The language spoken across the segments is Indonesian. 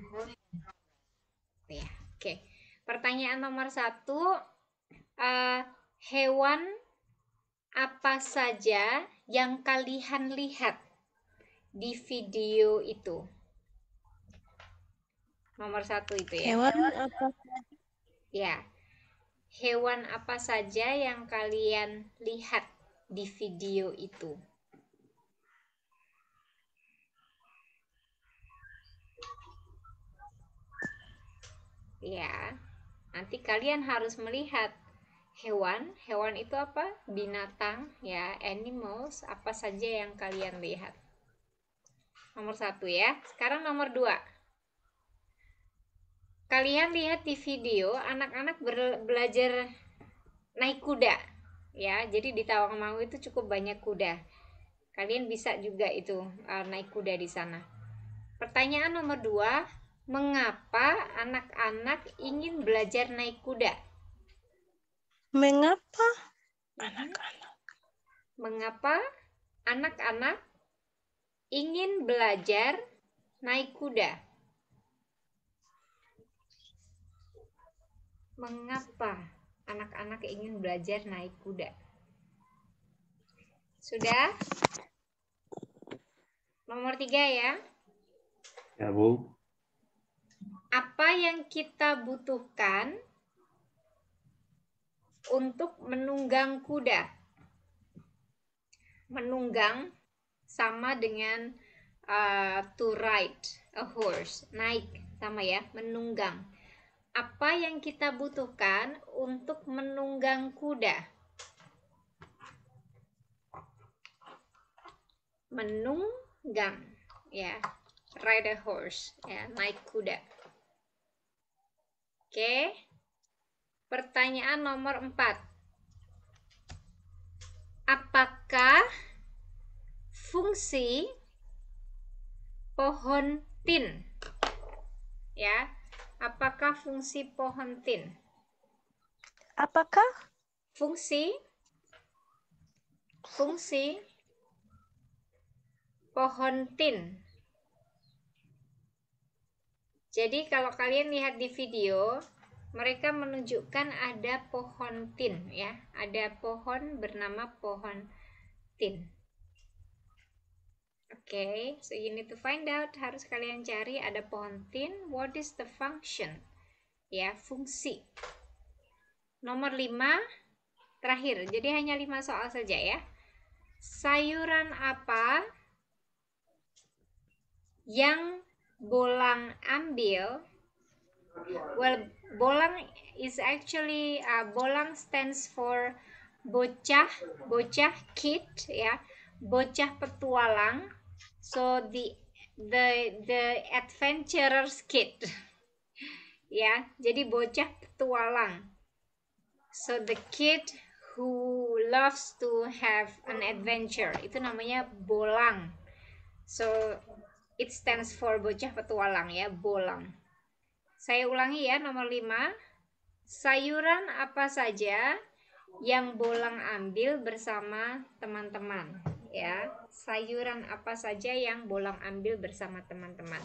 oke. Ya. Okay. Pertanyaan nomor satu, uh, hewan apa saja yang kalian lihat di video itu? Nomor satu itu ya. Hewan apa? Ya, hewan apa saja yang kalian lihat di video itu? ya nanti kalian harus melihat hewan hewan itu apa binatang ya animals apa saja yang kalian lihat nomor satu ya sekarang nomor dua kalian lihat di video anak-anak belajar naik kuda ya jadi di Tawangmangu itu cukup banyak kuda kalian bisa juga itu eh, naik kuda di sana pertanyaan nomor dua Mengapa anak-anak ingin belajar naik kuda? Mengapa anak-anak? Mengapa anak-anak ingin belajar naik kuda? Mengapa anak-anak ingin belajar naik kuda? Sudah? Nomor tiga ya? Ya, Bu apa yang kita butuhkan untuk menunggang kuda. Menunggang sama dengan uh, to ride a horse, naik sama ya, menunggang. Apa yang kita butuhkan untuk menunggang kuda? Menunggang, ya, ride a horse, ya, naik kuda. Oke. Pertanyaan nomor 4. Apakah fungsi pohon tin? Ya. Apakah fungsi pohon tin? Apakah fungsi fungsi pohon tin? Jadi kalau kalian lihat di video, mereka menunjukkan ada pohon tin ya, ada pohon bernama pohon tin. Oke, okay, so you need to find out harus kalian cari ada pohon tin, what is the function? Ya, fungsi. Nomor 5 terakhir. Jadi hanya 5 soal saja ya. Sayuran apa yang bolang ambil well bolang is actually uh, bolang stands for bocah bocah kid ya bocah petualang so the the the adventurer's kid ya jadi bocah petualang so the kid who loves to have an adventure itu namanya bolang so It stands for bocah petualang ya, bolang. Saya ulangi ya nomor 5. Sayuran apa saja yang bolang ambil bersama teman-teman ya. Sayuran apa saja yang bolang ambil bersama teman-teman.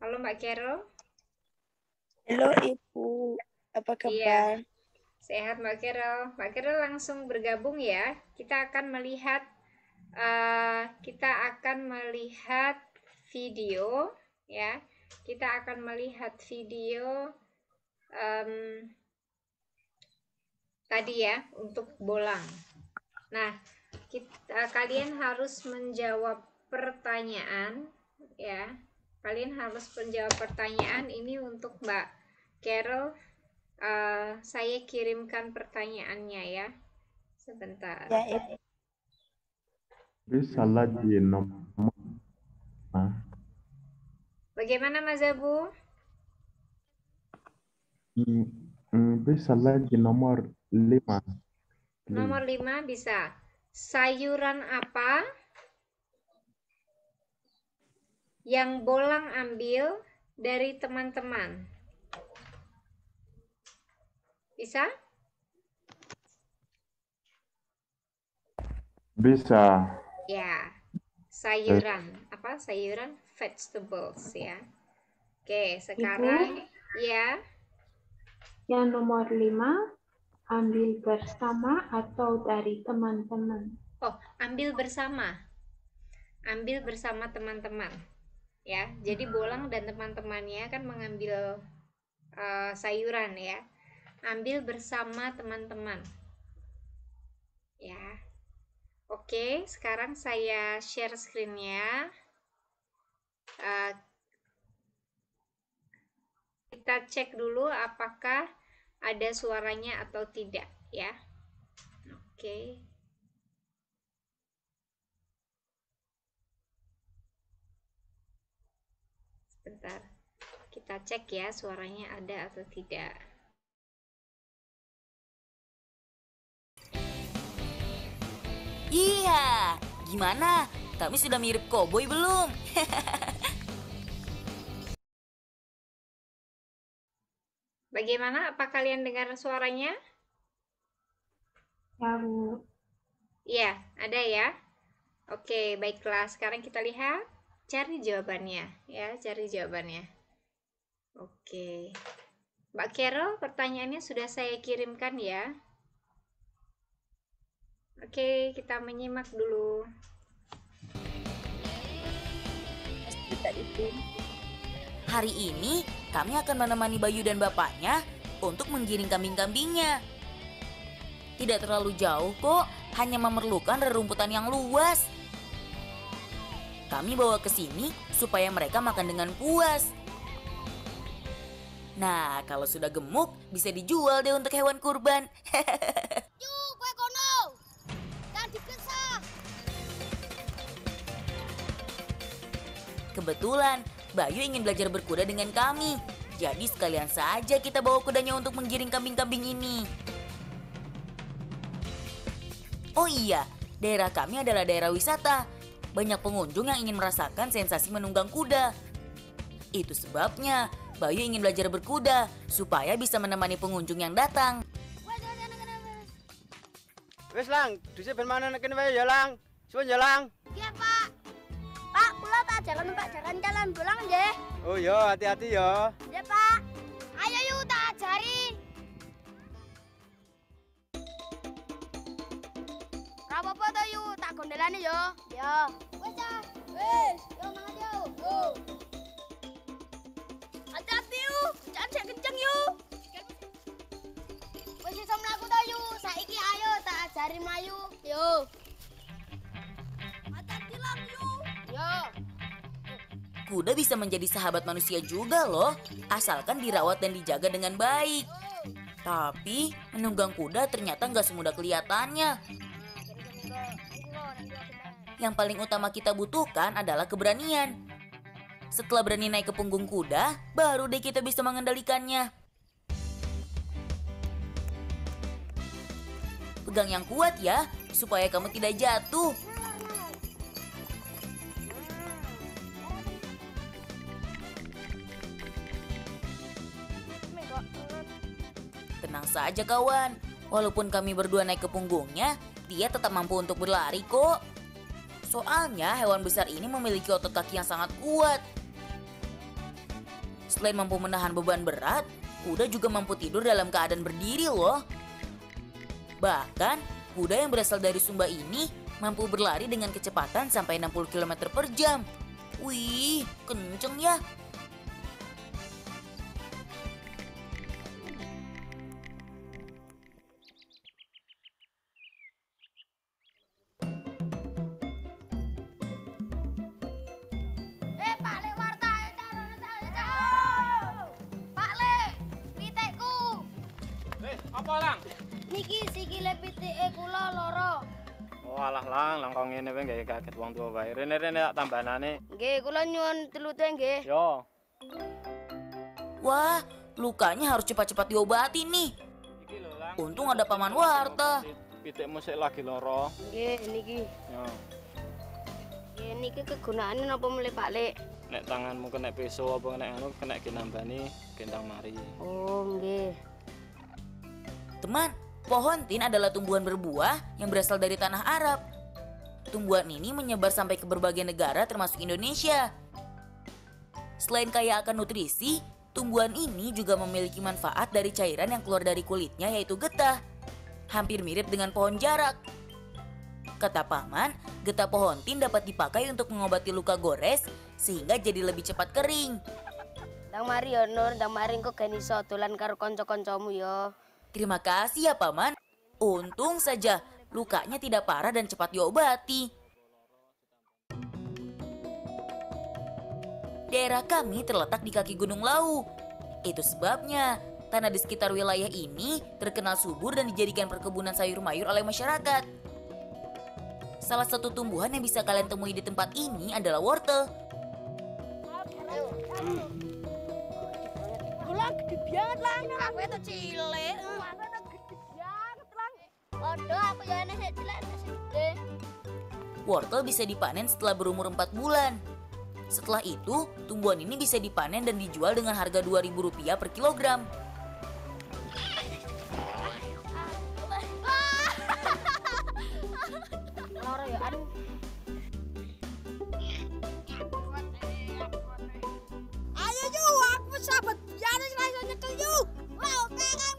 Halo Mbak Carol. Halo Ibu, apa iya. kabar? Iya. Sehat Mbak Carol. Mbak Carol langsung bergabung ya. Kita akan melihat uh, kita akan melihat video ya kita akan melihat video um, tadi ya untuk bolang nah kita, kalian harus menjawab pertanyaan ya kalian harus menjawab pertanyaan ini untuk Mbak Carol uh, saya kirimkan pertanyaannya ya sebentar ya, ya. Bagaimana Mas Abu? Hmm, hmm, bisa lagi nomor lima. Nomor lima bisa. Sayuran apa yang Bolang ambil dari teman-teman? Bisa? Bisa. Ya, sayuran. Apa sayuran? vegetables ya. Oke, sekarang Ibu, ya. Yang nomor lima, ambil bersama atau dari teman-teman. Oh, ambil bersama. Ambil bersama teman-teman. Ya, jadi Bolang dan teman-temannya kan mengambil uh, sayuran ya. Ambil bersama teman-teman. Ya. Oke, sekarang saya share screen-nya. Eh, kita cek dulu apakah ada suaranya atau tidak ya. Oke. Okay. Sebentar. Kita cek ya suaranya ada atau tidak. Iya, gimana? Kami sudah mirip koboi belum? Bagaimana? Apa kalian dengar suaranya? Ya, Iya, ada ya. Oke, baiklah. Sekarang kita lihat cari jawabannya ya, cari jawabannya. Oke. Mbak Carol, pertanyaannya sudah saya kirimkan ya. Oke, kita menyimak dulu. Hari ini kami akan menemani Bayu dan bapaknya untuk menggiring kambing-kambingnya. Tidak terlalu jauh kok, hanya memerlukan rerumputan yang luas. Kami bawa ke sini supaya mereka makan dengan puas. Nah, kalau sudah gemuk, bisa dijual deh untuk hewan kurban. Kebetulan, Bayu ingin belajar berkuda dengan kami. Jadi sekalian saja kita bawa kudanya untuk menggiring kambing-kambing ini. Oh iya, daerah kami adalah daerah wisata. Banyak pengunjung yang ingin merasakan sensasi menunggang kuda. Itu sebabnya Bayu ingin belajar berkuda supaya bisa menemani pengunjung yang datang. Wes lang, dhisik ben manen kene wae ya lang. Suwun ya lang. Pak, jangan numpak jalan-jalan pulang deh. Oh iya, hati-hati ya. Ya Pak. Ayo yuk tak ajari. Rapopo to yuk, tak gondelane yo. Yo. Wes ah. Wes, yo mangat yo. Yo. Hati-hati yuk, jangan kenceng yuk. Wes iso mlaku to yuk, saiki ayo tak ajari mlayu. Yo. kuda bisa menjadi sahabat manusia juga loh, asalkan dirawat dan dijaga dengan baik. Tapi, menunggang kuda ternyata nggak semudah kelihatannya. Yang paling utama kita butuhkan adalah keberanian. Setelah berani naik ke punggung kuda, baru deh kita bisa mengendalikannya. Pegang yang kuat ya, supaya kamu tidak jatuh. saja kawan. Walaupun kami berdua naik ke punggungnya, dia tetap mampu untuk berlari kok. Soalnya hewan besar ini memiliki otot kaki yang sangat kuat. Selain mampu menahan beban berat, kuda juga mampu tidur dalam keadaan berdiri loh. Bahkan, kuda yang berasal dari Sumba ini mampu berlari dengan kecepatan sampai 60 km per jam. Wih, kenceng ya. ngene wae nggih kaget wong tuwa wae. Rene-rene tak tambahanane. Nggih, kula nyuwun telute nggih. Yo. Wah, lukanya harus cepat-cepat diobati nih. Iki lho, Lang. Untung ada Paman Warta. Pitikmu sik lagi loro. Nggih, niki. Yo. Nggih, niki kegunaane napa mulai Pak Lek? Nek tanganmu kena peso apa kena anu kena ginambani gendang mari. Oh, nggih. Teman, pohon tin adalah tumbuhan berbuah yang berasal dari tanah Arab Tumbuhan ini menyebar sampai ke berbagai negara termasuk Indonesia. Selain kaya akan nutrisi, tumbuhan ini juga memiliki manfaat dari cairan yang keluar dari kulitnya yaitu getah. Hampir mirip dengan pohon jarak. Kata paman, getah pohon tin dapat dipakai untuk mengobati luka gores sehingga jadi lebih cepat kering. Dang mari yo Nur, dang mari kok geni tulan karo kanca-kancamu yo. Terima kasih ya paman. Untung saja Lukanya tidak parah dan cepat diobati. Daerah kami terletak di kaki Gunung Lau. Itu sebabnya tanah di sekitar wilayah ini terkenal subur dan dijadikan perkebunan sayur mayur oleh masyarakat. Salah satu tumbuhan yang bisa kalian temui di tempat ini adalah wortel. Ulang gede banget lang. Aku itu cilik. Waduh, aku jalannya saya jelek, saya gede. Wortel bisa dipanen setelah berumur 4 bulan. Setelah itu, tumbuhan ini bisa dipanen dan dijual dengan harga Rp2.000 per kilogram. Ya, Ayo aku sahabat. Jangan rasanya nyekel yuk. Wow, tega.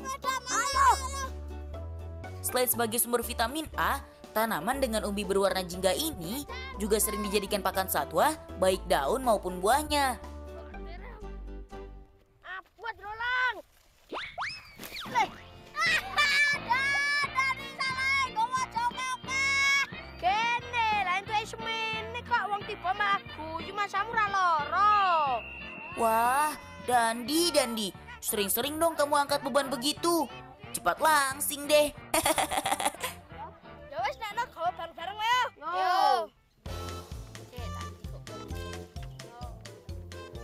Selain sebagai sumber vitamin A, tanaman dengan umbi berwarna jingga ini juga sering dijadikan pakan satwa, baik daun maupun buahnya. Buat Leh. cuma Wah, Dandi, Dandi, sering-sering dong kamu angkat beban begitu cepat langsing deh. Ya wes nak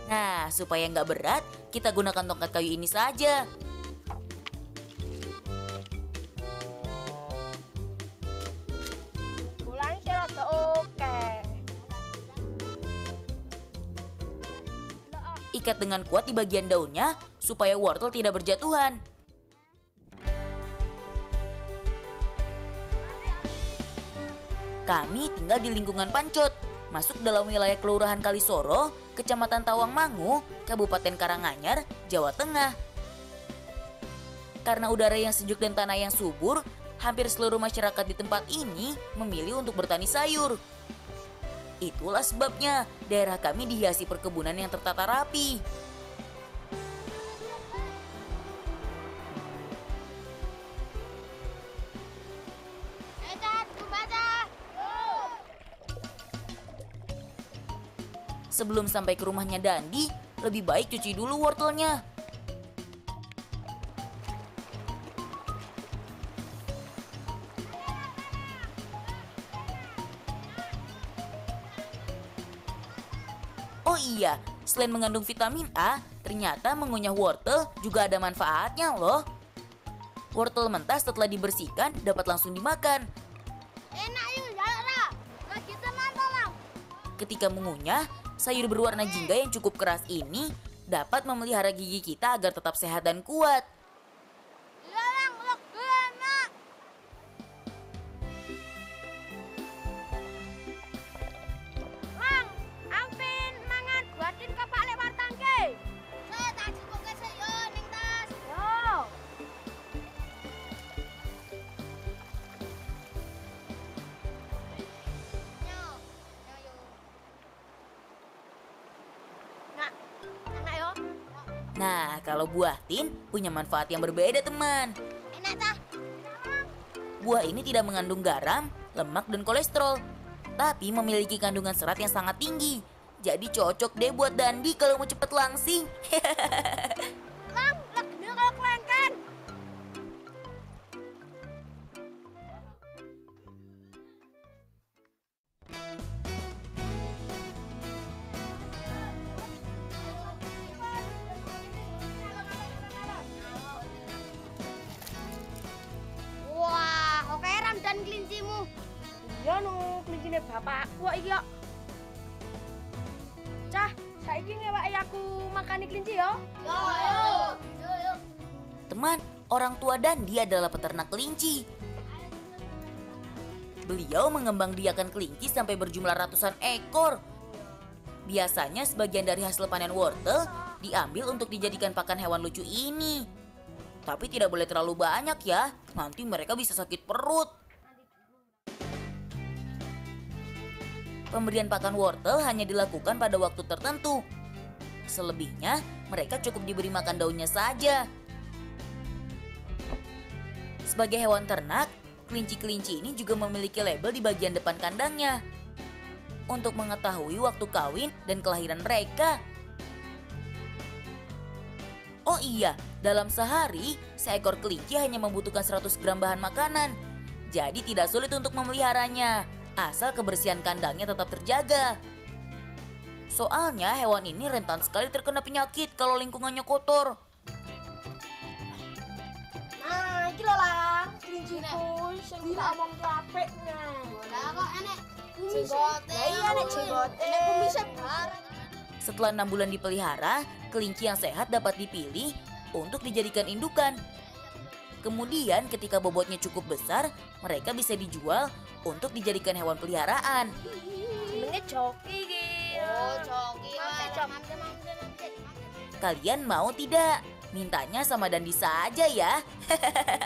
Nah, supaya nggak berat, kita gunakan tongkat kayu ini saja. Ikat dengan kuat di bagian daunnya supaya wortel tidak berjatuhan. Kami tinggal di lingkungan Pancut, masuk dalam wilayah Kelurahan Kalisoro, Kecamatan Tawangmangu, Kabupaten Karanganyar, Jawa Tengah. Karena udara yang sejuk dan tanah yang subur, hampir seluruh masyarakat di tempat ini memilih untuk bertani sayur. Itulah sebabnya daerah kami dihiasi perkebunan yang tertata rapi. Sebelum sampai ke rumahnya Dandi, lebih baik cuci dulu wortelnya. Oh iya, selain mengandung vitamin A, ternyata mengunyah wortel juga ada manfaatnya loh. Wortel mentah setelah dibersihkan dapat langsung dimakan. Enak yuk, nah, Ketika mengunyah, sayur berwarna jingga yang cukup keras ini dapat memelihara gigi kita agar tetap sehat dan kuat. rutin punya manfaat yang berbeda, teman. Enak, Buah ini tidak mengandung garam, lemak, dan kolesterol. Tapi memiliki kandungan serat yang sangat tinggi. Jadi cocok deh buat Dandi kalau mau cepet langsing. adalah peternak kelinci. Beliau mengembang biakan kelinci sampai berjumlah ratusan ekor. Biasanya sebagian dari hasil panen wortel diambil untuk dijadikan pakan hewan lucu ini. Tapi tidak boleh terlalu banyak ya, nanti mereka bisa sakit perut. Pemberian pakan wortel hanya dilakukan pada waktu tertentu. Selebihnya, mereka cukup diberi makan daunnya saja. Sebagai hewan ternak, kelinci-kelinci ini juga memiliki label di bagian depan kandangnya untuk mengetahui waktu kawin dan kelahiran mereka. Oh iya, dalam sehari, seekor kelinci hanya membutuhkan 100 gram bahan makanan. Jadi tidak sulit untuk memeliharanya, asal kebersihan kandangnya tetap terjaga. Soalnya hewan ini rentan sekali terkena penyakit kalau lingkungannya kotor. iki lho Lang, kelinci kuis yang tak omong apiknya. Lah kok enek jenggote. Iya enek cegote. Enek kumisnya bareng. Setelah enam bulan dipelihara, kelinci yang sehat dapat dipilih untuk dijadikan indukan. Kemudian ketika bobotnya cukup besar, mereka bisa dijual untuk dijadikan hewan peliharaan. Sebenarnya coki gitu. Oh, coki. Kalian mau tidak? Mintanya sama Dandi saja ya.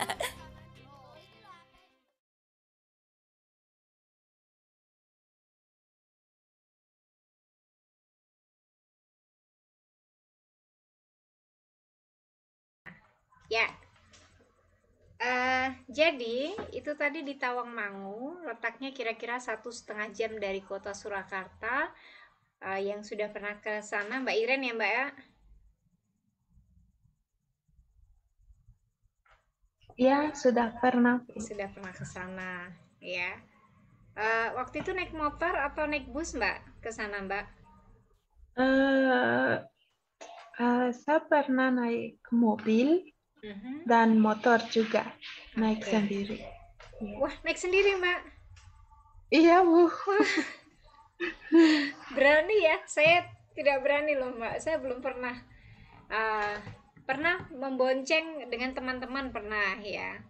Ya. Uh, jadi itu tadi di Tawangmangu, letaknya kira-kira satu setengah jam dari kota Surakarta. Uh, yang sudah pernah ke sana, Mbak Iren ya Mbak ya? Iya, sudah pernah. Sudah pernah ke sana, ya. Uh, waktu itu naik motor atau naik bus, Mbak, ke sana, Mbak? Uh, uh, saya pernah naik mobil uh-huh. dan motor juga, naik okay. sendiri. Wah, naik sendiri, Mbak? Iya, Bu. berani ya? Saya tidak berani loh, Mbak. Saya belum pernah uh, pernah membonceng dengan teman-teman pernah ya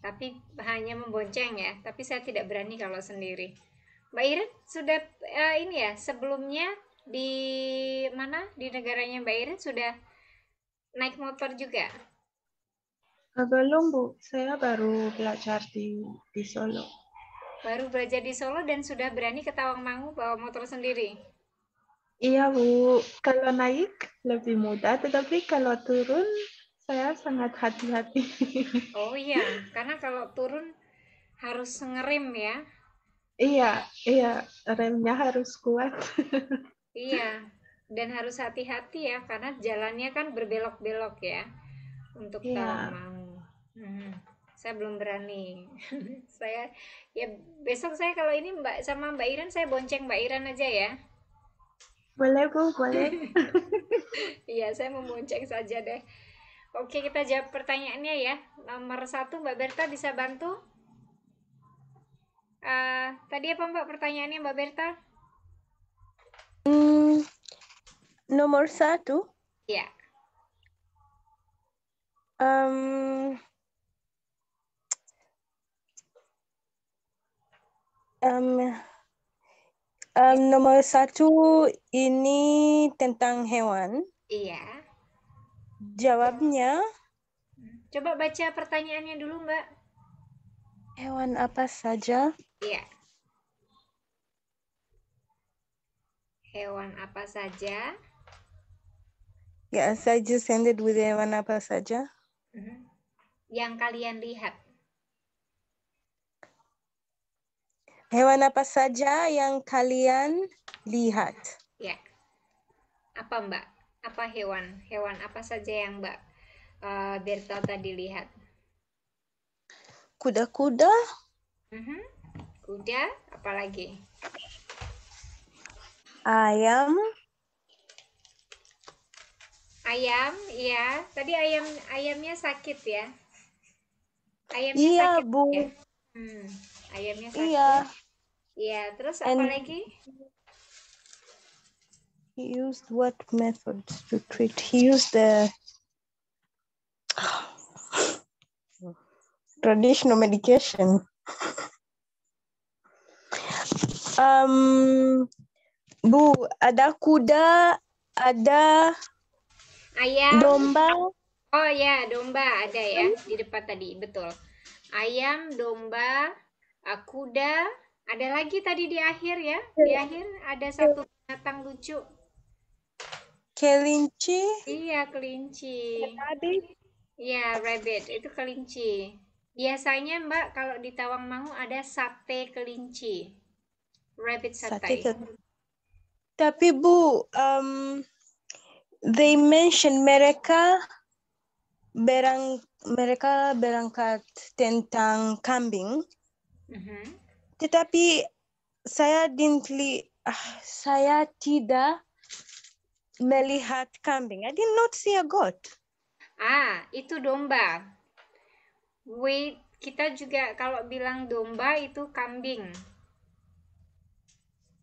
tapi hanya membonceng ya tapi saya tidak berani kalau sendiri Mbak Irin sudah uh, ini ya sebelumnya di mana di negaranya Mbak Irin sudah naik motor juga eh, belum Bu saya baru belajar di di Solo baru belajar di Solo dan sudah berani ke Tawangmangu bawa motor sendiri Iya Bu, kalau naik lebih mudah, tetapi kalau turun saya sangat hati-hati. Oh iya, karena kalau turun harus ngerem ya. Iya, iya, remnya harus kuat. Iya, dan harus hati-hati ya, karena jalannya kan berbelok-belok ya untuk iya. Hmm, saya belum berani. saya ya besok saya kalau ini Mbak sama Mbak Iren saya bonceng Mbak Iren aja ya. Boleh Bu, boleh. Iya, saya mau cek saja deh. Oke, kita jawab pertanyaannya ya. Nomor satu, Mbak Berta bisa bantu? Uh, tadi apa Mbak pertanyaannya Mbak Berta? Hmm, nomor satu? Iya. Um, um, Um, nomor satu ini tentang hewan. Iya. Jawabnya. Coba baca pertanyaannya dulu, Mbak. Hewan apa saja? Iya. Hewan apa saja? Yes, ya, I just ended with hewan apa saja. Mm-hmm. Yang kalian lihat. Hewan apa saja yang kalian lihat? Ya. Apa Mbak? Apa hewan? Hewan apa saja yang Mbak uh, Berta tadi lihat? Kuda-kuda. Uh mm-hmm. -huh. Kuda, Apa lagi? Ayam. Ayam, iya. Tadi ayam ayamnya sakit ya? Ayamnya iya, sakit. Bu. Ya? Hmm. Ayamnya satu. Iya. Iya, terus apa And lagi? He used what methods to treat? He used the traditional medication. Um, Bu, ada kuda, ada ayam, domba. Oh ya, domba ada ya di depan tadi, betul. Ayam, domba, kuda. Ada lagi tadi di akhir ya. Iya. Di akhir ada satu binatang lucu. Kelinci. Iya, kelinci. Rabbit. Iya, rabbit. Itu kelinci. Biasanya Mbak kalau di Tawang Tawangmangu ada sate kelinci. Rabbit sate. sate Tapi Bu, um, they mention mereka berang mereka berangkat tentang kambing Mm-hmm. Tetapi saya didn't ah, saya tidak melihat kambing. I did not see a goat. Ah, itu domba. Wait, kita juga kalau bilang domba itu kambing.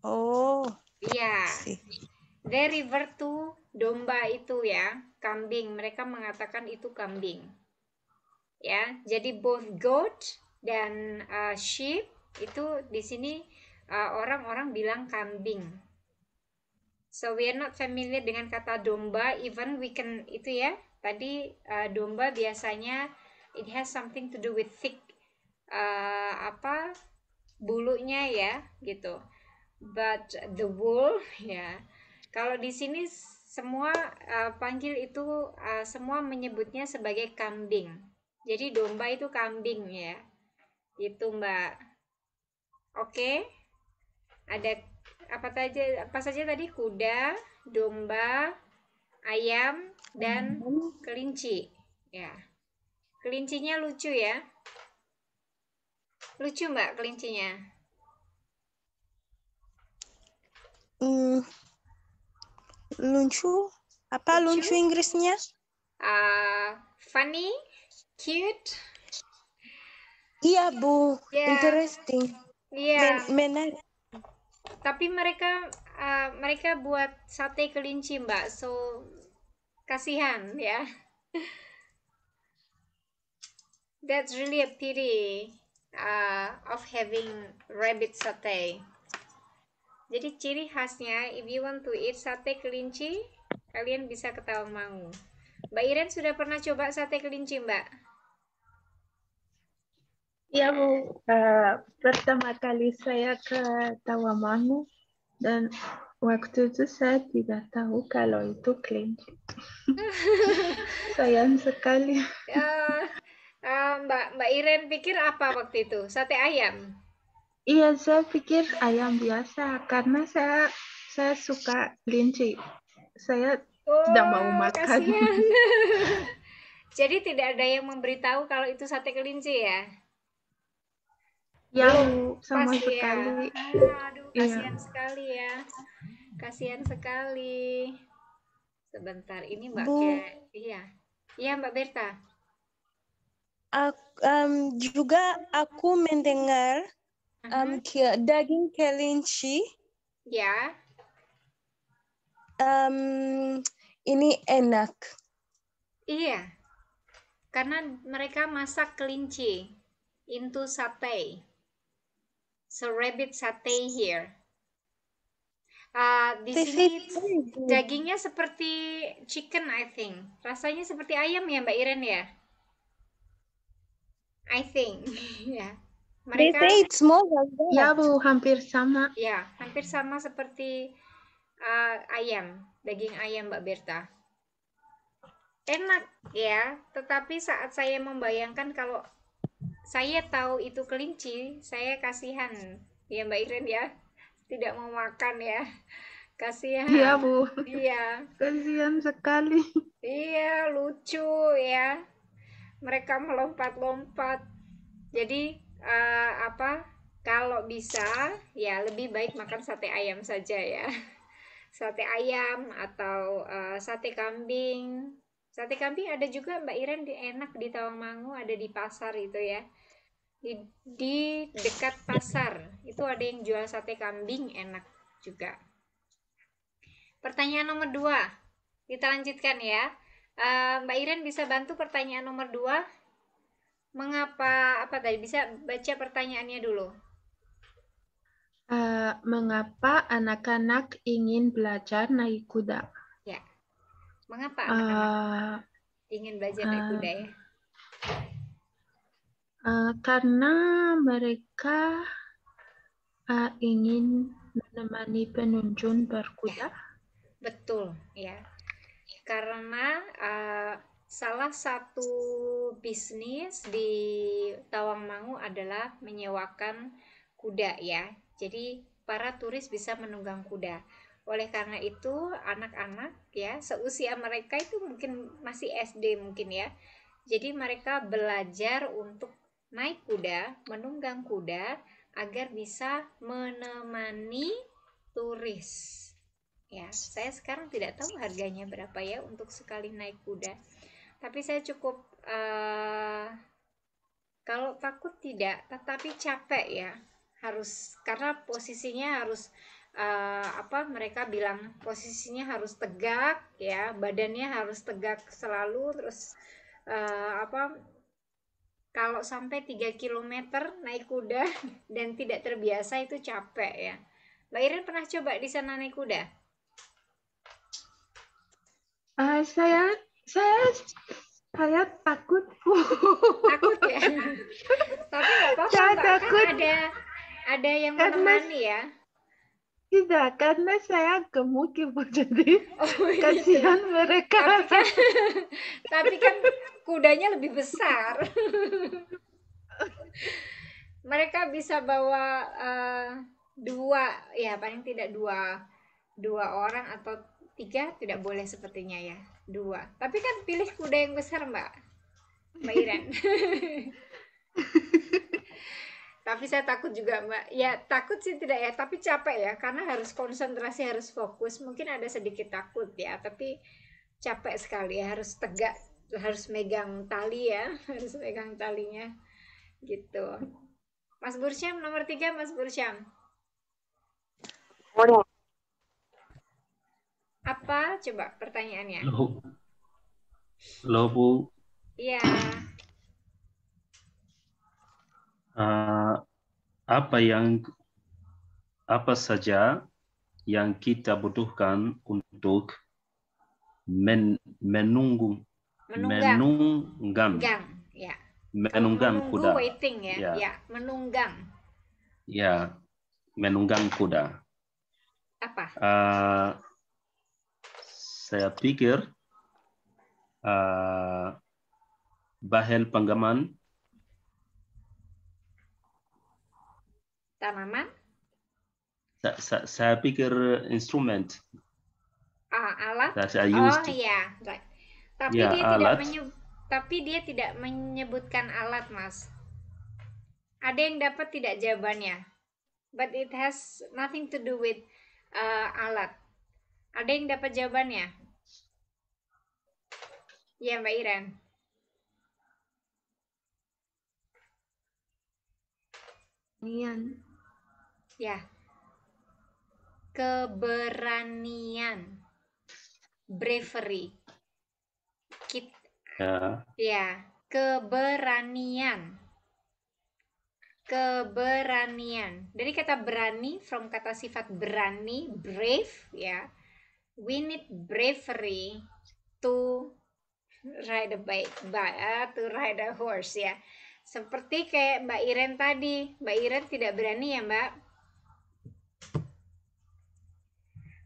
Oh. Iya. They refer to domba itu ya, kambing. Mereka mengatakan itu kambing. Ya, jadi both goat dan uh, eh, sheep itu di sini eh, orang-orang uh, bilang kambing. So we are not familiar dengan kata domba, even we can itu ya. Tadi uh, domba biasanya it has something to do with thick uh, apa bulunya ya gitu. But the wool ya. Yeah. Kalau di sini semua uh, panggil itu uh, semua menyebutnya sebagai kambing. Jadi domba itu kambing ya. Itu Mbak. Oke. Ada apa saja apa saja tadi kuda, domba, ayam dan kelinci. Ya. Kelincinya lucu ya. Lucu Mbak kelincinya. Hmm, lucu apa lucu, lucu Inggrisnya? Uh, funny, cute. Iya, Bu. Yeah. Interesting. Iya. Yeah. Men Tapi mereka uh, mereka buat sate kelinci, Mbak. So kasihan ya. That's really a pity uh, of having rabbit sate. Jadi ciri khasnya, if you want to eat sate kelinci, kalian bisa ke Tawangmangu. Mbak Iren sudah pernah coba sate kelinci, Mbak? Ya Bu, uh, pertama kali saya ke Tawamangu dan waktu itu saya tidak tahu kalau itu kelinci. Sayang sekali. Uh, uh, Mbak Mbak Iren pikir apa waktu itu? Sate ayam? Iya, saya pikir ayam biasa karena saya saya suka kelinci. Saya oh, tidak mau oh, makan. Jadi tidak ada yang memberitahu kalau itu sate kelinci ya? yang sama Pas ya. sekali. Ah, aduh, iya. kasihan iya. sekali ya. Kasihan sekali. Sebentar, ini Mbak Bu, Ke, iya. Iya, Mbak Berta. Aku, um, juga aku mendengar uh mhm. -huh. ke, daging kelinci. Ya. Um, ini enak. Iya, karena mereka masak kelinci, itu sate. So rabbit satay here. Uh, di sini dagingnya seperti chicken I think. Rasanya seperti ayam ya Mbak Iren ya? I think. ya. Mereka They say it's small like Ya Bu, hampir sama. Ya, hampir sama seperti uh, ayam, daging ayam Mbak Berta. Enak ya, tetapi saat saya membayangkan kalau saya tahu itu kelinci saya kasihan ya Mbak Iren ya tidak mau makan ya kasihan iya Bu iya kasihan sekali iya lucu ya mereka melompat-lompat jadi uh, apa kalau bisa ya lebih baik makan sate ayam saja ya sate ayam atau uh, sate kambing sate kambing ada juga Mbak Iren enak di Tawangmangu ada di pasar itu ya di, dekat pasar itu ada yang jual sate kambing enak juga pertanyaan nomor dua kita lanjutkan ya eh, Mbak Iren bisa bantu pertanyaan nomor dua mengapa apa tadi bisa baca pertanyaannya dulu uh, mengapa anak-anak ingin belajar naik kuda ya mengapa eh, anak-anak uh, ingin belajar naik kuda ya Eh, karena mereka uh, ingin menemani penunjun berkuda. Betul, ya. Karena uh, salah satu bisnis di Tawangmangu adalah menyewakan kuda, ya. Jadi para turis bisa menunggang kuda. Oleh karena itu, anak-anak ya seusia mereka itu mungkin masih SD mungkin ya. Jadi mereka belajar untuk naik kuda, menunggang kuda agar bisa menemani turis. Ya, saya sekarang tidak tahu harganya berapa ya untuk sekali naik kuda. Tapi saya cukup uh, kalau takut tidak, tetapi capek ya. Harus karena posisinya harus uh, apa mereka bilang posisinya harus tegak ya, badannya harus tegak selalu terus uh, apa kalau sampai 3 km naik kuda dan tidak terbiasa itu capek ya. Mbak Irin pernah coba di sana naik kuda? Uh, saya saya saya takut. Takut ya. Tapi nggak apa-apa. Saya Mbak. Kan takut. Kan ada ada yang menemani ya. Tidak, karena saya gemuk ibu jadi oh, iya. kasihan iya. mereka. Tapi kan, tapi kan kudanya lebih besar. Mereka bisa bawa uh, dua, ya paling tidak dua dua orang atau tiga tidak boleh sepertinya ya dua. Tapi kan pilih kuda yang besar mbak, mbak Iren. tapi saya takut juga mbak ya takut sih tidak ya tapi capek ya karena harus konsentrasi harus fokus mungkin ada sedikit takut ya tapi capek sekali ya harus tegak harus megang tali ya harus megang talinya gitu Mas Bursyam nomor tiga Mas Bursyam apa coba pertanyaannya Loh. Halo Bu. Iya. Uh, apa yang apa saja yang kita butuhkan untuk men, menunggu menunggang. Menunggang. Ya. kuda. Waiting ya. ya. Ya, menunggang. Ya, menunggang kuda. Apa? Uh, saya pikir uh, eh, bahan penggaman tanaman saya, saya, saya pikir instrumen ah alat saya, saya oh, used oh iya yeah. right. Tapi ya, dia alat. tidak menyebut tapi dia tidak menyebutkan alat, Mas. Ada yang dapat tidak jawabannya. But it has nothing to do with uh, alat. Ada yang dapat jawabannya? Ya, Mbak Iren. Nian. Ya, keberanian bravery Ya. Ya, keberanian. Keberanian. Dari kata berani from kata sifat berani, brave ya. We need bravery to ride a bike, uh, to ride a horse ya. Seperti kayak Mbak Iren tadi, Mbak Iren tidak berani ya Mbak?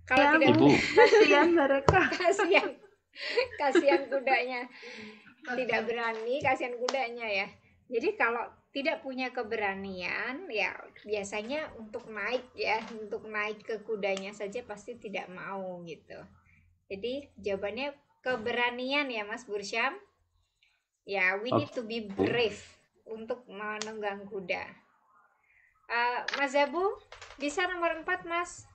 Kalau ya, tidak, ibu. kasihan mereka. kasihan kasihan kudanya tidak berani kasihan kudanya ya jadi kalau tidak punya keberanian ya biasanya untuk naik ya untuk naik ke kudanya saja pasti tidak mau gitu jadi jawabannya keberanian ya Mas Bursyam ya we need to be brave untuk menunggang kuda uh, Mas Zabu bisa nomor empat Mas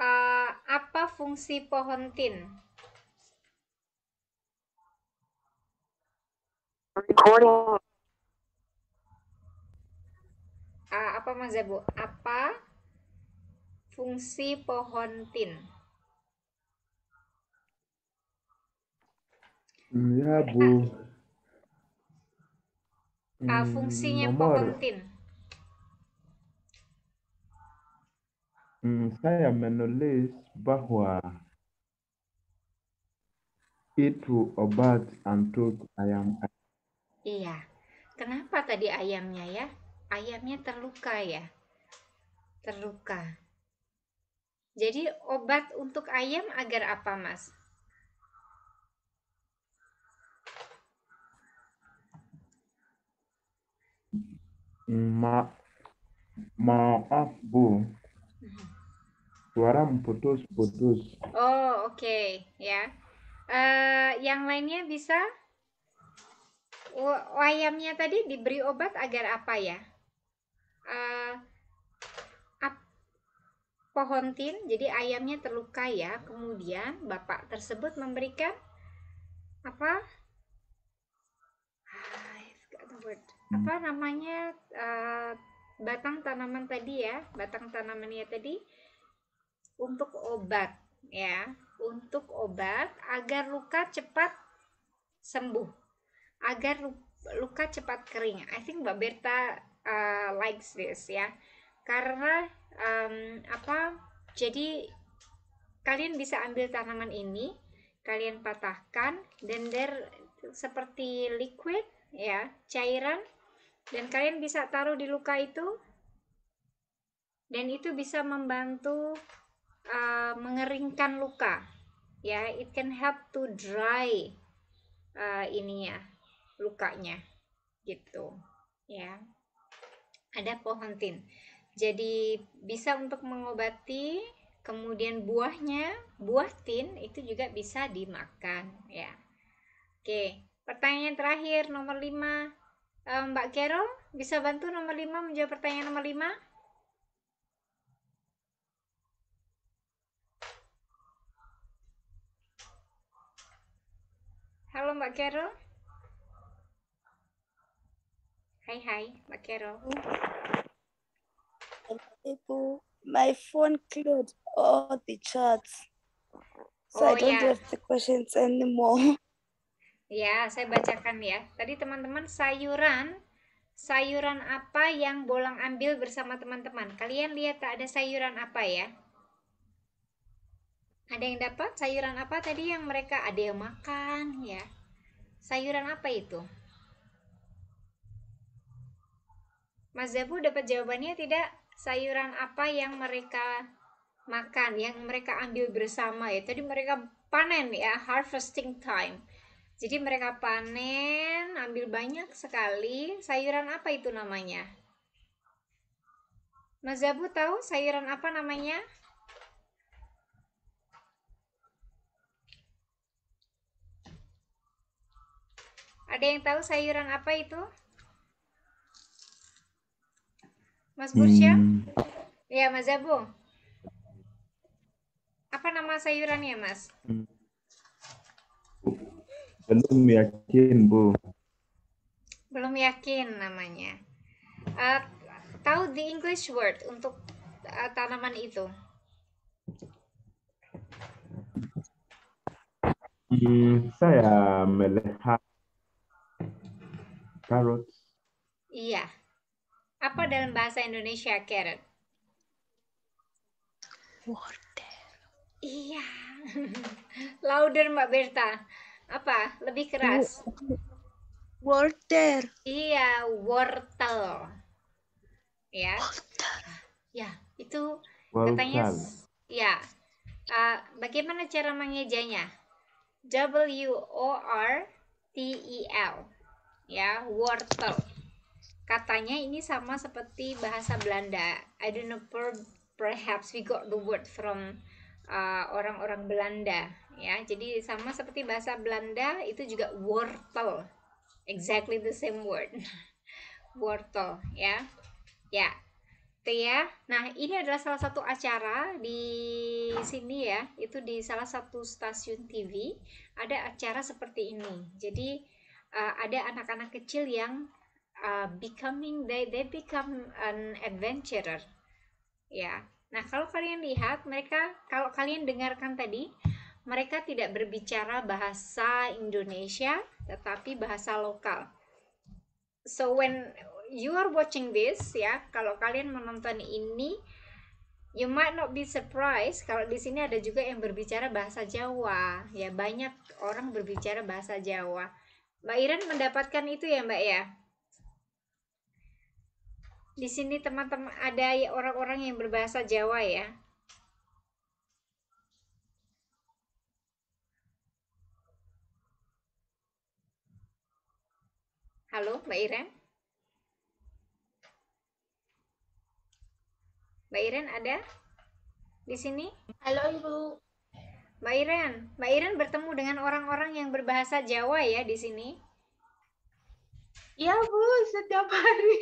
uh, apa fungsi pohon tin? Recording. Uh, apa Mas bu? Apa fungsi pohon tin? Ya Bu. Uh, fungsinya hmm, Nomor. pohon tin. saya menulis bahwa itu obat untuk ayam. Iya. Kenapa tadi ayamnya ya? Ayamnya terluka ya? Terluka. Jadi obat untuk ayam agar apa, Mas? Ma maaf, Bu. Suara putus-putus. Oh, oke. Okay. Ya. Uh, yang lainnya bisa? Wayamnya tadi diberi obat agar apa ya? Uh, ap, pohon tin, jadi ayamnya terluka ya. Kemudian bapak tersebut memberikan apa? word. Hmm. Apa namanya uh, batang tanaman tadi ya? Batang tanamannya tadi untuk obat ya, untuk obat agar luka cepat sembuh, agar luka cepat kering. I think Mbak Berta uh, likes this ya, karena um, apa? Jadi kalian bisa ambil tanaman ini, kalian patahkan, dan der seperti liquid ya, cairan, dan kalian bisa taruh di luka itu, dan itu bisa membantu uh, mengeringkan luka ya it can help to dry uh, ini ya lukanya gitu ya ada pohon tin. jadi bisa untuk mengobati kemudian buahnya buah tin itu juga bisa dimakan ya oke pertanyaan terakhir nomor 5 eh, Mbak Carol bisa bantu nomor 5 menjawab pertanyaan nomor 5 Halo Mbak Carol. Hai hai Mbak Carol. Itu my phone closed all oh, the chats. So oh, I don't yeah. have the questions anymore. Ya, saya bacakan ya. Tadi teman-teman sayuran sayuran apa yang Bolang ambil bersama teman-teman? Kalian lihat tak ada sayuran apa ya? Ada yang dapat sayuran apa tadi yang mereka ada yang makan ya? Sayuran apa itu? Mas Zabu dapat jawabannya tidak? Sayuran apa yang mereka makan, yang mereka ambil bersama ya? Tadi mereka panen ya, harvesting time. Jadi mereka panen, ambil banyak sekali. Sayuran apa itu namanya? Mas Zabu tahu sayuran apa namanya? Ada yang tahu sayuran apa itu? Mas Bursya? Hmm. Ya, Mas Zabu. Apa nama sayurannya, Mas? Belum yakin, Bu. Belum yakin namanya. Uh, tahu the English word untuk uh, tanaman itu? Hmm, saya melihat carrots. Iya. Apa dalam bahasa Indonesia carrot? Wortel. Iya. Louder Mbak Berta. Apa? Lebih keras. Wortel. Iya, wortel. Ya. Wortel. Ya, itu wortel. katanya ya. Uh, bagaimana cara mengejanya? W O R T E L ya wortel katanya ini sama seperti bahasa Belanda I don't know per, perhaps we got the word from uh, orang-orang uh, Belanda ya jadi sama seperti bahasa Belanda itu juga wortel exactly the same word wortel ya ya itu ya nah ini adalah salah satu acara di sini ya itu di salah satu stasiun TV ada acara seperti ini jadi uh, ada anak-anak kecil yang uh, becoming they they become an adventurer ya nah kalau kalian lihat mereka kalau kalian dengarkan tadi mereka tidak berbicara bahasa Indonesia tetapi bahasa lokal so when you are watching this ya kalau kalian menonton ini You might not be surprised kalau di sini ada juga yang berbicara bahasa Jawa. Ya, banyak orang berbicara bahasa Jawa. Mbak Iren mendapatkan itu ya Mbak ya? Di sini teman-teman ada orang-orang yang berbahasa Jawa ya. Halo Mbak Iren? Mbak Iren ada di sini? Halo Ibu. Mbak Iren. Mbak Iren bertemu dengan orang-orang yang berbahasa Jawa ya di sini? Iya Bu, setiap hari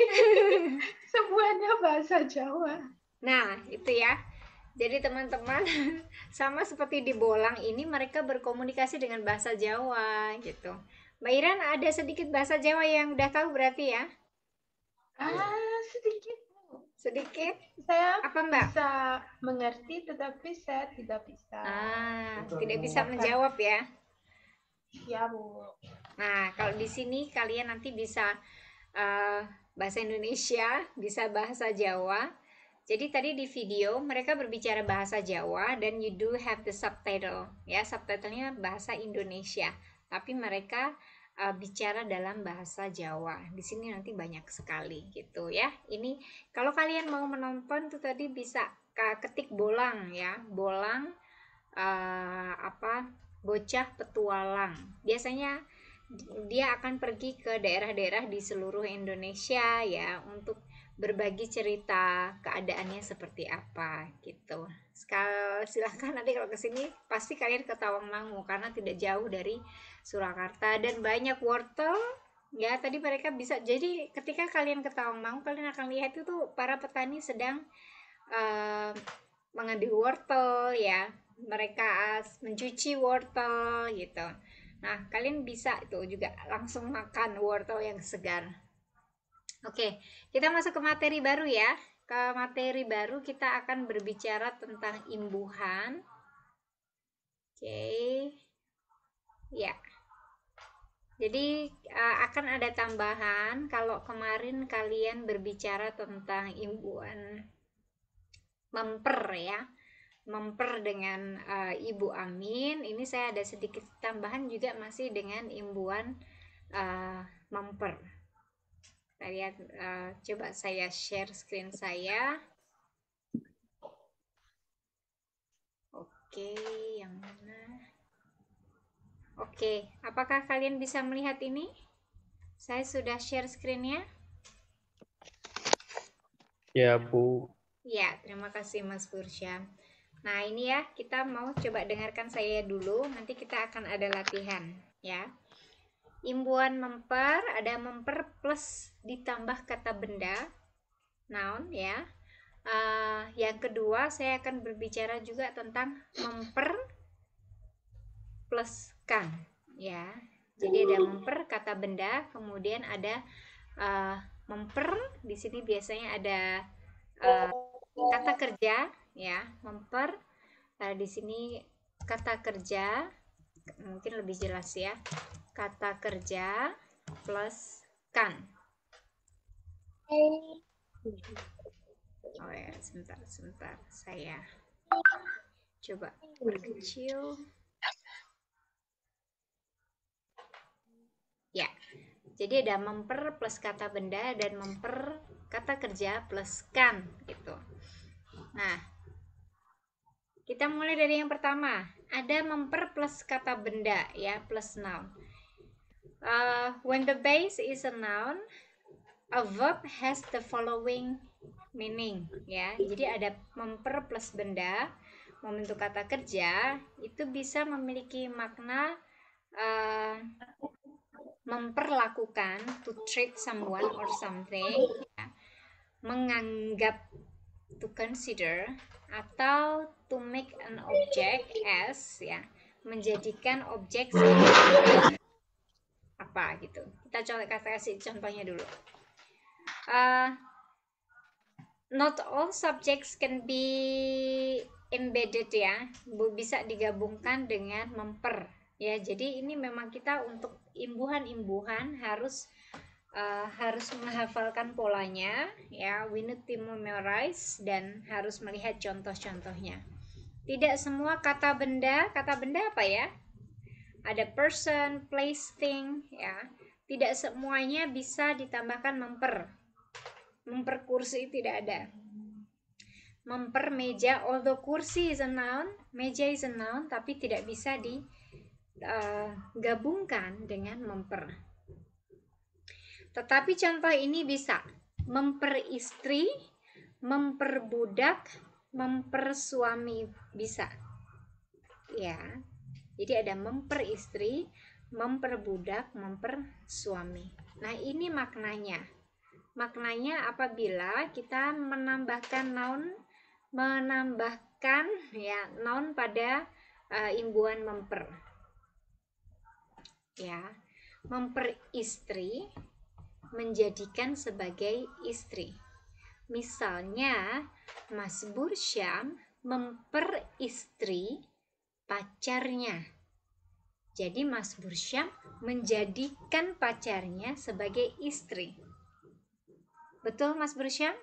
semuanya bahasa Jawa. Nah, itu ya. Jadi teman-teman sama seperti di Bolang ini mereka berkomunikasi dengan bahasa Jawa gitu. Mbak Iren ada sedikit bahasa Jawa yang udah tahu berarti ya? Ah, sedikit sedikit saya apa mbak bisa mengerti tetapi saya tidak bisa ah tidak bisa menjawab ya ya bu nah kalau di sini kalian nanti bisa uh, bahasa Indonesia bisa bahasa Jawa jadi tadi di video mereka berbicara bahasa Jawa dan you do have the subtitle ya subtitlenya bahasa Indonesia tapi mereka uh, bicara dalam bahasa Jawa. Di sini nanti banyak sekali gitu ya. Ini kalau kalian mau menonton tuh tadi bisa ketik bolang ya, bolang uh, apa bocah petualang. Biasanya dia akan pergi ke daerah-daerah di seluruh Indonesia ya untuk berbagi cerita keadaannya seperti apa gitu silahkan nanti kalau kesini pasti kalian ke Tawangmangu karena tidak jauh dari Surakarta dan banyak wortel ya tadi mereka bisa jadi ketika kalian ke Tawangmangu kalian akan lihat itu para petani sedang uh, mengambil wortel ya mereka mencuci wortel gitu nah kalian bisa itu juga langsung makan wortel yang segar oke kita masuk ke materi baru ya ke eh, materi baru kita akan berbicara tentang imbuhan. Oke. Okay. Ya. Jadi eh, akan ada tambahan kalau kemarin kalian berbicara tentang imbuhan memper ya. Memper dengan uh, Ibu Amin, ini saya ada sedikit tambahan juga masih dengan imbuhan uh, memper kalian uh, coba saya share screen saya. Oke, yang mana? Oke, apakah kalian bisa melihat ini? Saya sudah share screen-nya. Ya, Bu. Ya, terima kasih Mas Bursya. Nah, ini ya, kita mau coba dengarkan saya dulu, nanti kita akan ada latihan, ya. Imbuan memper, ada memper plus ditambah kata benda, noun ya. Uh, yang kedua, saya akan berbicara juga tentang memper plus kan, ya. Jadi ada memper kata benda, kemudian ada uh, memper. Di sini biasanya ada uh, kata kerja, ya. Memper uh, di sini kata kerja Mm, mungkin lebih jelas ya kata kerja plus kan oh ya sebentar sebentar saya coba kecil ya jadi ada memper plus kata benda dan memper kata kerja plus kan gitu nah kita mulai dari yang pertama ada memper plus kata benda ya, plus noun. Uh, when the base is a noun, a verb has the following meaning ya. Jadi ada memper plus benda membentuk kata kerja itu bisa memiliki makna uh, memperlakukan to treat someone or something ya. menganggap to consider atau to make an object as ya menjadikan objek apa gitu. Kita coba kasih contohnya dulu. Uh, not all subjects can be embedded ya, bisa digabungkan dengan memper ya. Jadi ini memang kita untuk imbuhan-imbuhan harus uh, harus menghafalkan polanya ya we need to memorize dan harus melihat contoh-contohnya tidak semua kata benda kata benda apa ya ada person place thing ya tidak semuanya bisa ditambahkan memper memper kursi tidak ada memper meja although kursi is a noun meja is a noun tapi tidak bisa digabungkan eh, dengan memper tetapi contoh ini bisa memperistri, memperbudak, mempersuami bisa. Ya. Jadi ada memperistri, memperbudak, mempersuami. Nah, ini maknanya. Maknanya apabila kita menambahkan noun menambahkan ya noun pada uh, eh, imbuhan memper. Ya. Memperistri menjadikan sebagai istri. Misalnya, Mas Bursyam memperistri pacarnya. Jadi Mas Bursyam menjadikan pacarnya sebagai istri. Betul Mas Bursyam?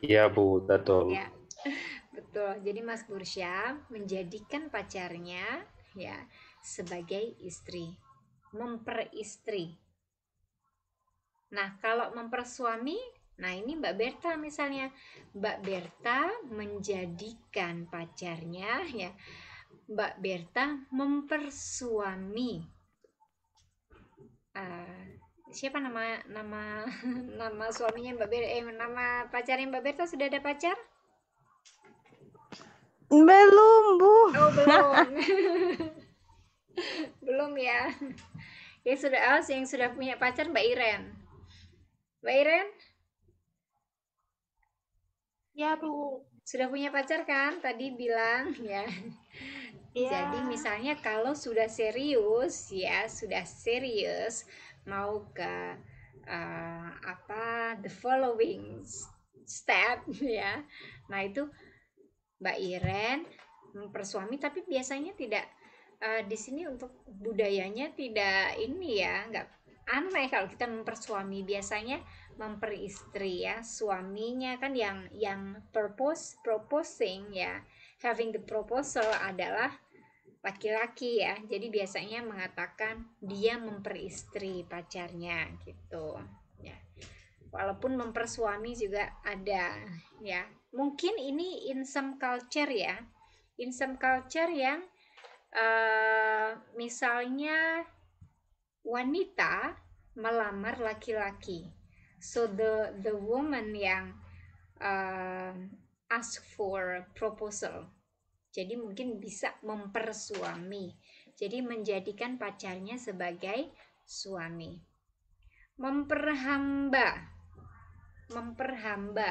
Iya Bu, betul. Ya. Betul. Jadi Mas Bursyam menjadikan pacarnya ya sebagai istri memperistri. Nah, kalau mempersuami, nah ini Mbak Berta misalnya. Mbak Berta menjadikan pacarnya ya. Mbak Berta mempersuami. Uh, siapa nama nama nama suaminya Mbak Berta? Eh, nama pacarnya Mbak Berta sudah ada pacar? Belum, Bu. Oh, belum. belum ya yang sudah aus oh, yang sudah punya pacar Mbak Iren. Mbak Iren? Ya, Bu. Sudah punya pacar kan? Tadi bilang ya. yeah. Jadi misalnya kalau sudah serius ya, sudah serius mau ke uh, apa the following step ya. Nah, itu Mbak Iren mempersuami tapi biasanya tidak uh, di sini untuk budayanya tidak ini ya nggak aneh kalau kita mempersuami biasanya memperistri ya suaminya kan yang yang purpose proposing ya having the proposal adalah laki-laki ya jadi biasanya mengatakan dia memperistri pacarnya gitu ya walaupun mempersuami juga ada ya mungkin ini in some culture ya in some culture yang Eh, misalnya wanita melamar laki-laki. So the the woman yang uh, ask for proposal. Jadi mungkin bisa mempersuami. Jadi menjadikan pacarnya sebagai suami. Memperhamba. Memperhamba.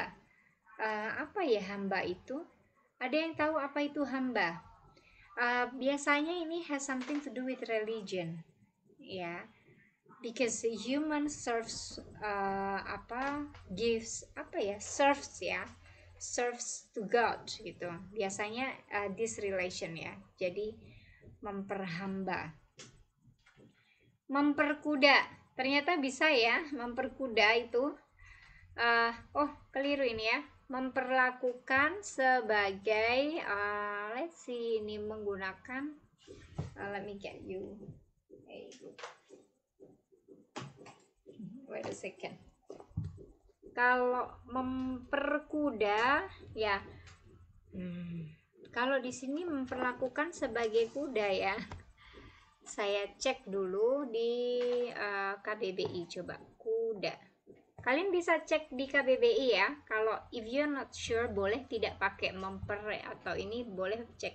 Uh, apa ya hamba itu? Ada yang tahu apa itu hamba? Uh, biasanya ini has something to do with religion, ya. Yeah. Because human serves uh, apa gives apa ya serves ya yeah. serves to God gitu. Biasanya uh, this relation ya. Jadi memperhamba, memperkuda. Ternyata bisa ya memperkuda itu. Uh, oh keliru ini ya memperlakukan sebagai uh, let's see ini menggunakan uh, let me get you wait a second kalau memperkuda ya hmm. kalau di sini memperlakukan sebagai kuda ya saya cek dulu di uh, eh, KBBI coba kuda Kalian bisa cek di KBBI ya, kalau if you're not sure boleh tidak pakai memper atau ini boleh cek.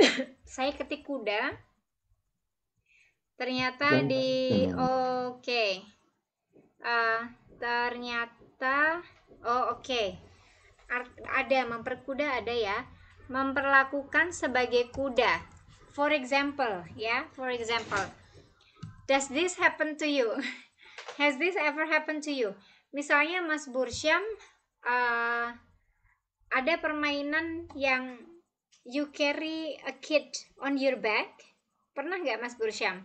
Saya ketik kuda, ternyata di oke, okay. uh, ternyata oh oke, okay. ada memperkuda ada ya, memperlakukan sebagai kuda. For example ya, yeah, for example, does this happen to you? Has this ever happened to you? Misalnya Mas Bursyam uh, ada permainan yang you carry a kid on your back. Pernah nggak Mas Bursyam?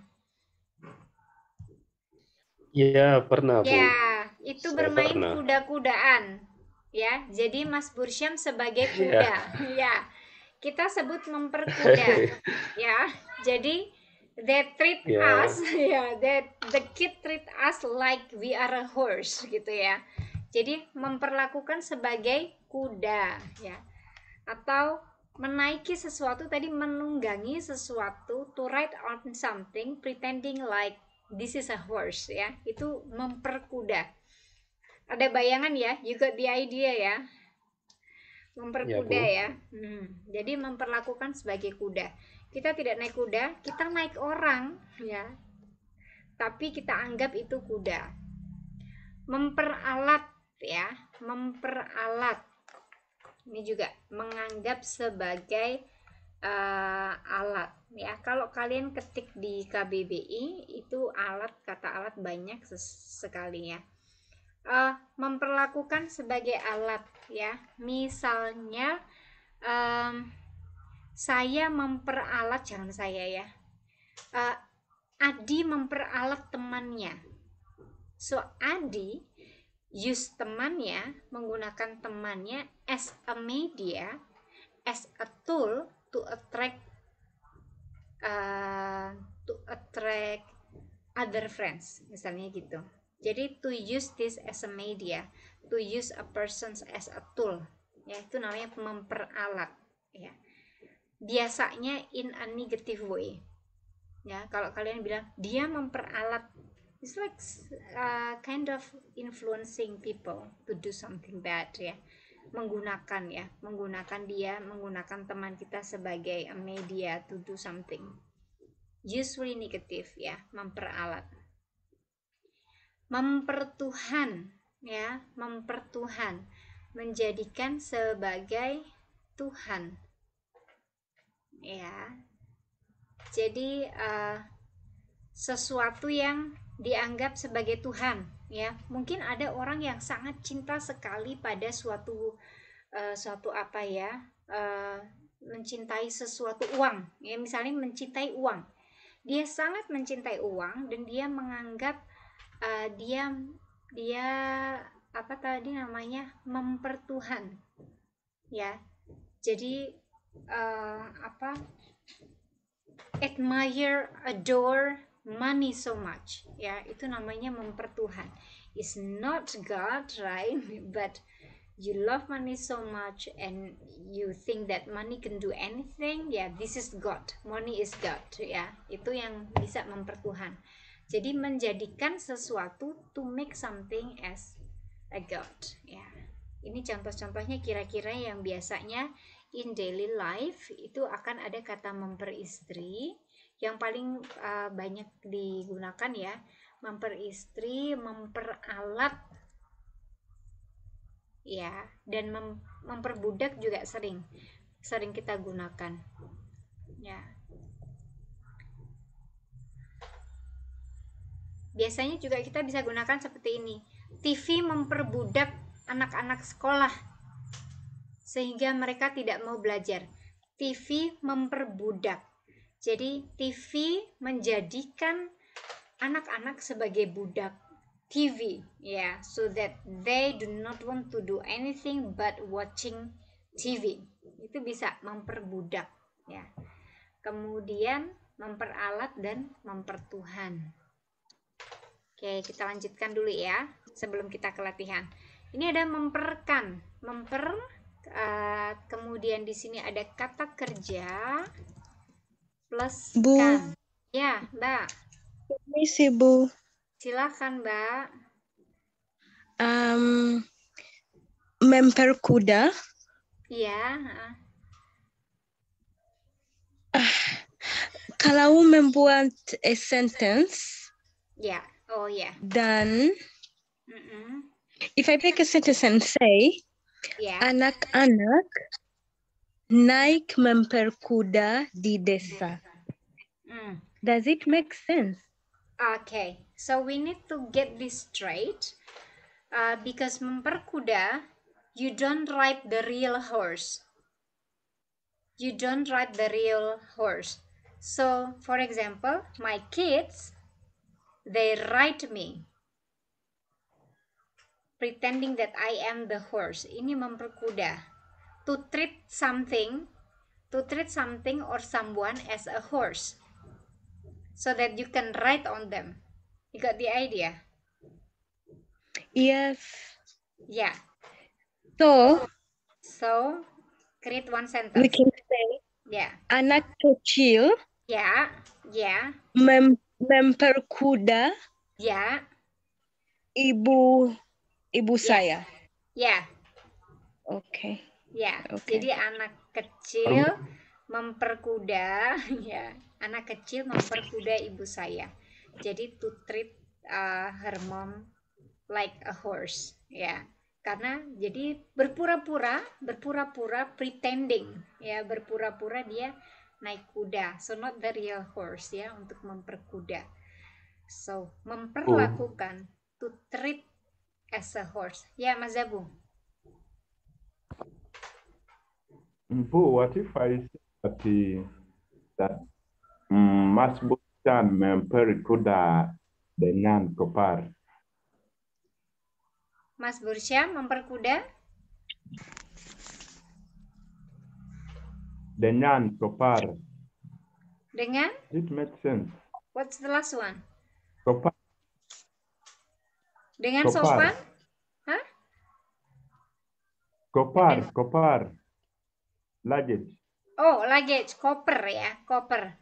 Iya, pernah. Iya, yeah, itu Saya bermain kuda-kudaan. Ya, jadi Mas Bursyam sebagai iya. kuda. Ya. ya. Kita sebut memperkuda. ya. Jadi they treat yeah. us ya yeah, the kid treat us like we are a horse gitu ya jadi memperlakukan sebagai kuda ya atau menaiki sesuatu tadi menunggangi sesuatu to ride on something pretending like this is a horse ya itu memperkuda ada bayangan ya you got the idea ya, ya memperkuda ya, ya. Hmm, jadi memperlakukan sebagai kuda kita tidak naik kuda, kita naik orang ya. Tapi kita anggap itu kuda. Memperalat ya, memperalat. Ini juga menganggap sebagai uh, alat ya. Kalau kalian ketik di KBBI itu alat kata alat banyak sekali ya. Uh, memperlakukan sebagai alat ya. Misalnya um, saya memperalat jangan saya ya uh, Adi memperalat temannya so Adi use temannya menggunakan temannya as a media as a tool to attract uh, to attract other friends misalnya gitu jadi to use this as a media to use a person as a tool ya itu namanya memperalat ya biasanya in a negative way ya kalau kalian bilang dia memperalat it's like uh, kind of influencing people to do something bad ya menggunakan ya menggunakan dia menggunakan teman kita sebagai media to do something usually negative ya memperalat mempertuhan ya mempertuhan menjadikan sebagai Tuhan ya jadi uh, sesuatu yang dianggap sebagai Tuhan ya mungkin ada orang yang sangat cinta sekali pada suatu uh, suatu apa ya uh, mencintai sesuatu uang ya misalnya mencintai uang dia sangat mencintai uang dan dia menganggap uh, dia dia apa tadi namanya mempertuhan ya jadi uh, apa admire adore money so much ya itu namanya mempertuhan is not God right but you love money so much and you think that money can do anything ya yeah, this is God money is God ya itu yang bisa mempertuhan jadi menjadikan sesuatu to make something as a God ya ini contoh-contohnya kira-kira yang biasanya in daily life itu akan ada kata memperistri yang paling uh, banyak digunakan ya memperistri memperalat ya dan mem memperbudak juga sering sering kita gunakan ya biasanya juga kita bisa gunakan seperti ini TV memperbudak anak-anak sekolah sehingga mereka tidak mau belajar. TV memperbudak. Jadi TV menjadikan anak-anak sebagai budak TV, ya, yeah, so that they do not want to do anything but watching TV. Itu bisa memperbudak, ya. Yeah. Kemudian memperalat dan mempertuhan. Oke, kita lanjutkan dulu ya sebelum kita ke latihan. Ini ada memperkan, memper Eh, kemudian di sini ada kata kerja plus Bu. Kan. Ya, Mbak. Permisi, Bu. Silakan, Mbak. Um, kuda. Iya. Uh, kalau membuat a sentence. Ya. Oh, ya. Dan. If I pick a sentence and say, Anak-anak naik memperkuda di desa. Mm. Does it make sense? Okay, so we need to get this straight uh, because memperkuda, you don't ride the real horse. You don't ride the real horse. So, for example, my kids, they ride me. pretending that I am the horse. Ini memperkuda. To treat something, to treat something or someone as a horse. So that you can ride on them. You got the idea? Yes. Yeah. So, so create one sentence. We can say, yeah. Anak kecil. Yeah. Yeah. Mem memperkuda. Yeah. Ibu ibu yes. saya. Ya. Yeah. Oke. Okay. Ya. Yeah. Okay. Jadi anak kecil memperkuda, ya, anak kecil memperkuda ibu saya. Jadi to treat uh, her mom like a horse, ya. Karena jadi berpura-pura, berpura-pura pretending, ya, berpura-pura dia naik kuda. So not the real horse ya untuk memperkuda. So oh. memperlakukan oh. to treat As a horse. Yeah, mas. Mazabu. bu. what if I say that the, that mm, masbutan memperi kuda dengan kopar? Mas Bursyah memperkuda? Dengan kopar. Dengan? It makes sense. What's the last one? Kopar. Dengan gopar. sopan? Hah? Gopar, gopar. Luggage. Oh, luggage, koper ya, koper.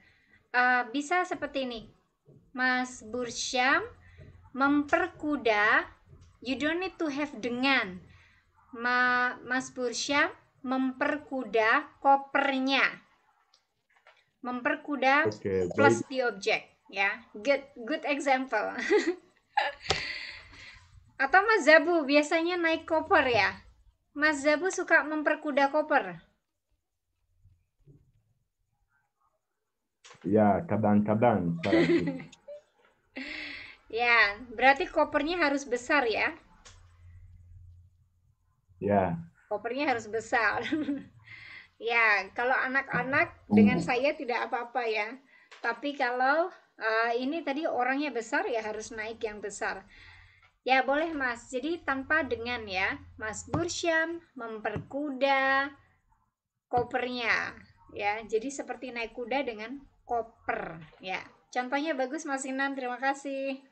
Uh, bisa seperti ini. Mas Bursyam memperkuda, you don't need to have dengan. Ma, Mas Bursyam memperkuda kopernya. Memperkuda okay, plus baik. the object ya. Good good example. Atau Mas Zabu biasanya naik koper ya? Mas Zabu suka memperkuda koper? Ya, kadang-kadang. ya, berarti kopernya harus besar ya? Ya. Kopernya harus besar. ya, kalau anak-anak hmm. dengan saya tidak apa-apa ya. Tapi kalau uh, ini tadi orangnya besar ya harus naik yang besar. Ya, boleh Mas. Jadi tanpa dengan ya. Mas Bursyam memperkuda kopernya ya. Jadi seperti naik kuda dengan koper ya. Contohnya bagus Mas Inan, terima kasih.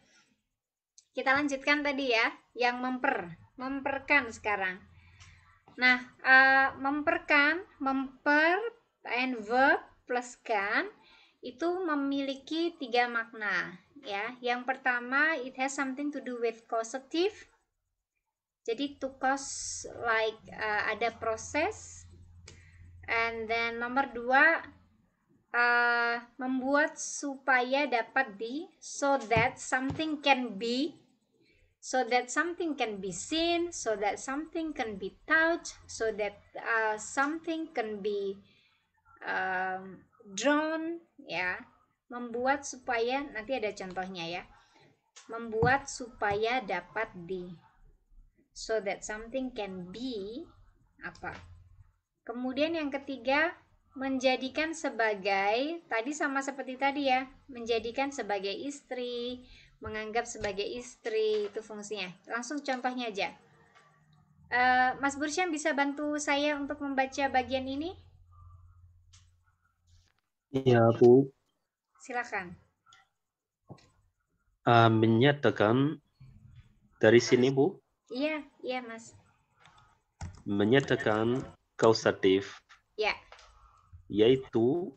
Kita lanjutkan tadi ya, yang memper, memperkan sekarang. Nah, uh, memperkan, memper and verb plus kan itu memiliki tiga makna ya. Yang pertama, it has something to do with causative. Jadi to cause like uh, ada proses. And then nomor dua, uh, membuat supaya dapat di so that something can be so that something can be seen so that something can be touched so that uh, something can be um, drawn ya yeah membuat supaya nanti ada contohnya ya membuat supaya dapat di so that something can be apa kemudian yang ketiga menjadikan sebagai tadi sama seperti tadi ya menjadikan sebagai istri menganggap sebagai istri itu fungsinya langsung contohnya aja uh, Mas Bursyam bisa bantu saya untuk membaca bagian ini iya Bu Silakan. Uh, menyatakan dari sini, Bu? Iya, iya, Mas. Menyatakan kausatif. Iya. Yaitu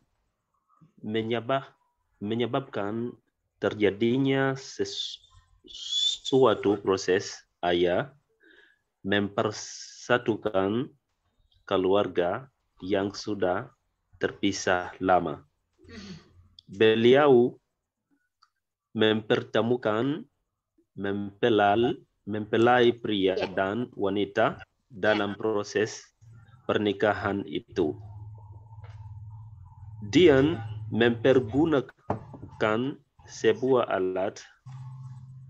menyebab menyebabkan terjadinya sesuatu proses ayah mempersatukan keluarga yang sudah terpisah lama. Hmm beliau mempertemukan, mempelal, mempelai pria dan wanita dalam proses pernikahan itu. Dian mempergunakan sebuah alat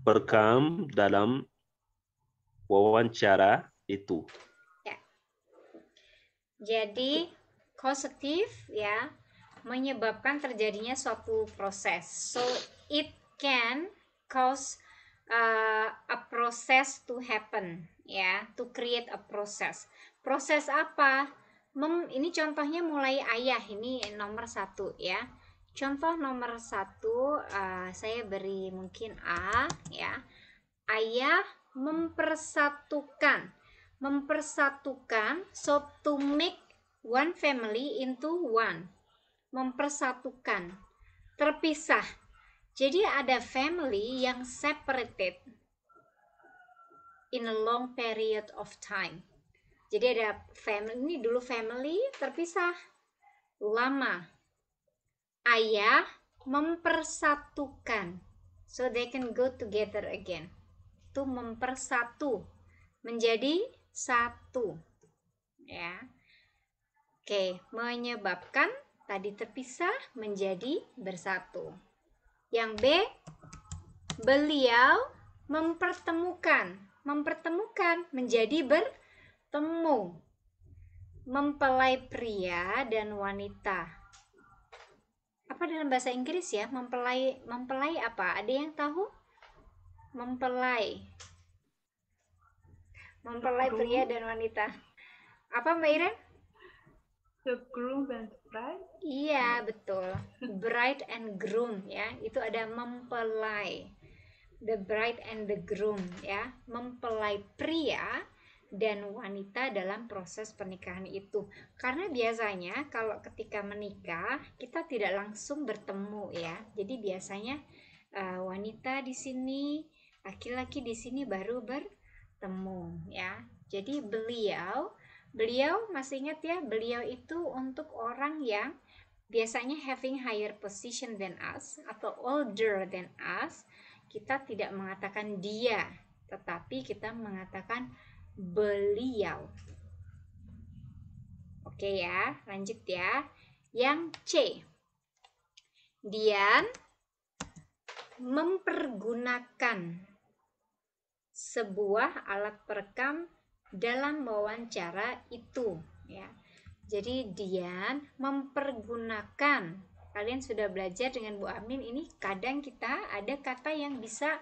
perkam dalam wawancara itu. Ya. Jadi, causative ya, menyebabkan terjadinya suatu proses. So it can cause uh, a process to happen, ya, yeah, to create a process. Proses apa? Mem, ini contohnya mulai ayah, ini nomor satu ya. Contoh nomor satu, uh, saya beri mungkin A, ya. Ayah mempersatukan, mempersatukan, so to make one family into one mempersatukan, terpisah. Jadi ada family yang separated in a long period of time. Jadi ada family ini dulu family terpisah lama. Ayah mempersatukan so they can go together again. Itu mempersatu menjadi satu. Ya. Oke, menyebabkan tadi terpisah menjadi bersatu. Yang B, beliau mempertemukan, mempertemukan menjadi bertemu, mempelai pria dan wanita. Apa dalam bahasa Inggris ya? Mempelai, mempelai apa? Ada yang tahu? Mempelai, mempelai pria dan wanita. Apa Mbak Iren? The groom and bride? Iya, betul. Bride and groom ya. Itu ada mempelai. The bride and the groom ya. Mempelai pria dan wanita dalam proses pernikahan itu. Karena biasanya kalau ketika menikah kita tidak langsung bertemu ya. Jadi biasanya uh, wanita di sini, laki-laki di sini baru bertemu ya. Jadi beliau Beliau, masih ingat ya, beliau itu untuk orang yang biasanya having higher position than us atau older than us, kita tidak mengatakan dia, tetapi kita mengatakan beliau. Oke ya, lanjut ya. Yang C. Dian mempergunakan sebuah alat perekam dalam wawancara itu ya. Jadi dian mempergunakan kalian sudah belajar dengan Bu Amin ini kadang kita ada kata yang bisa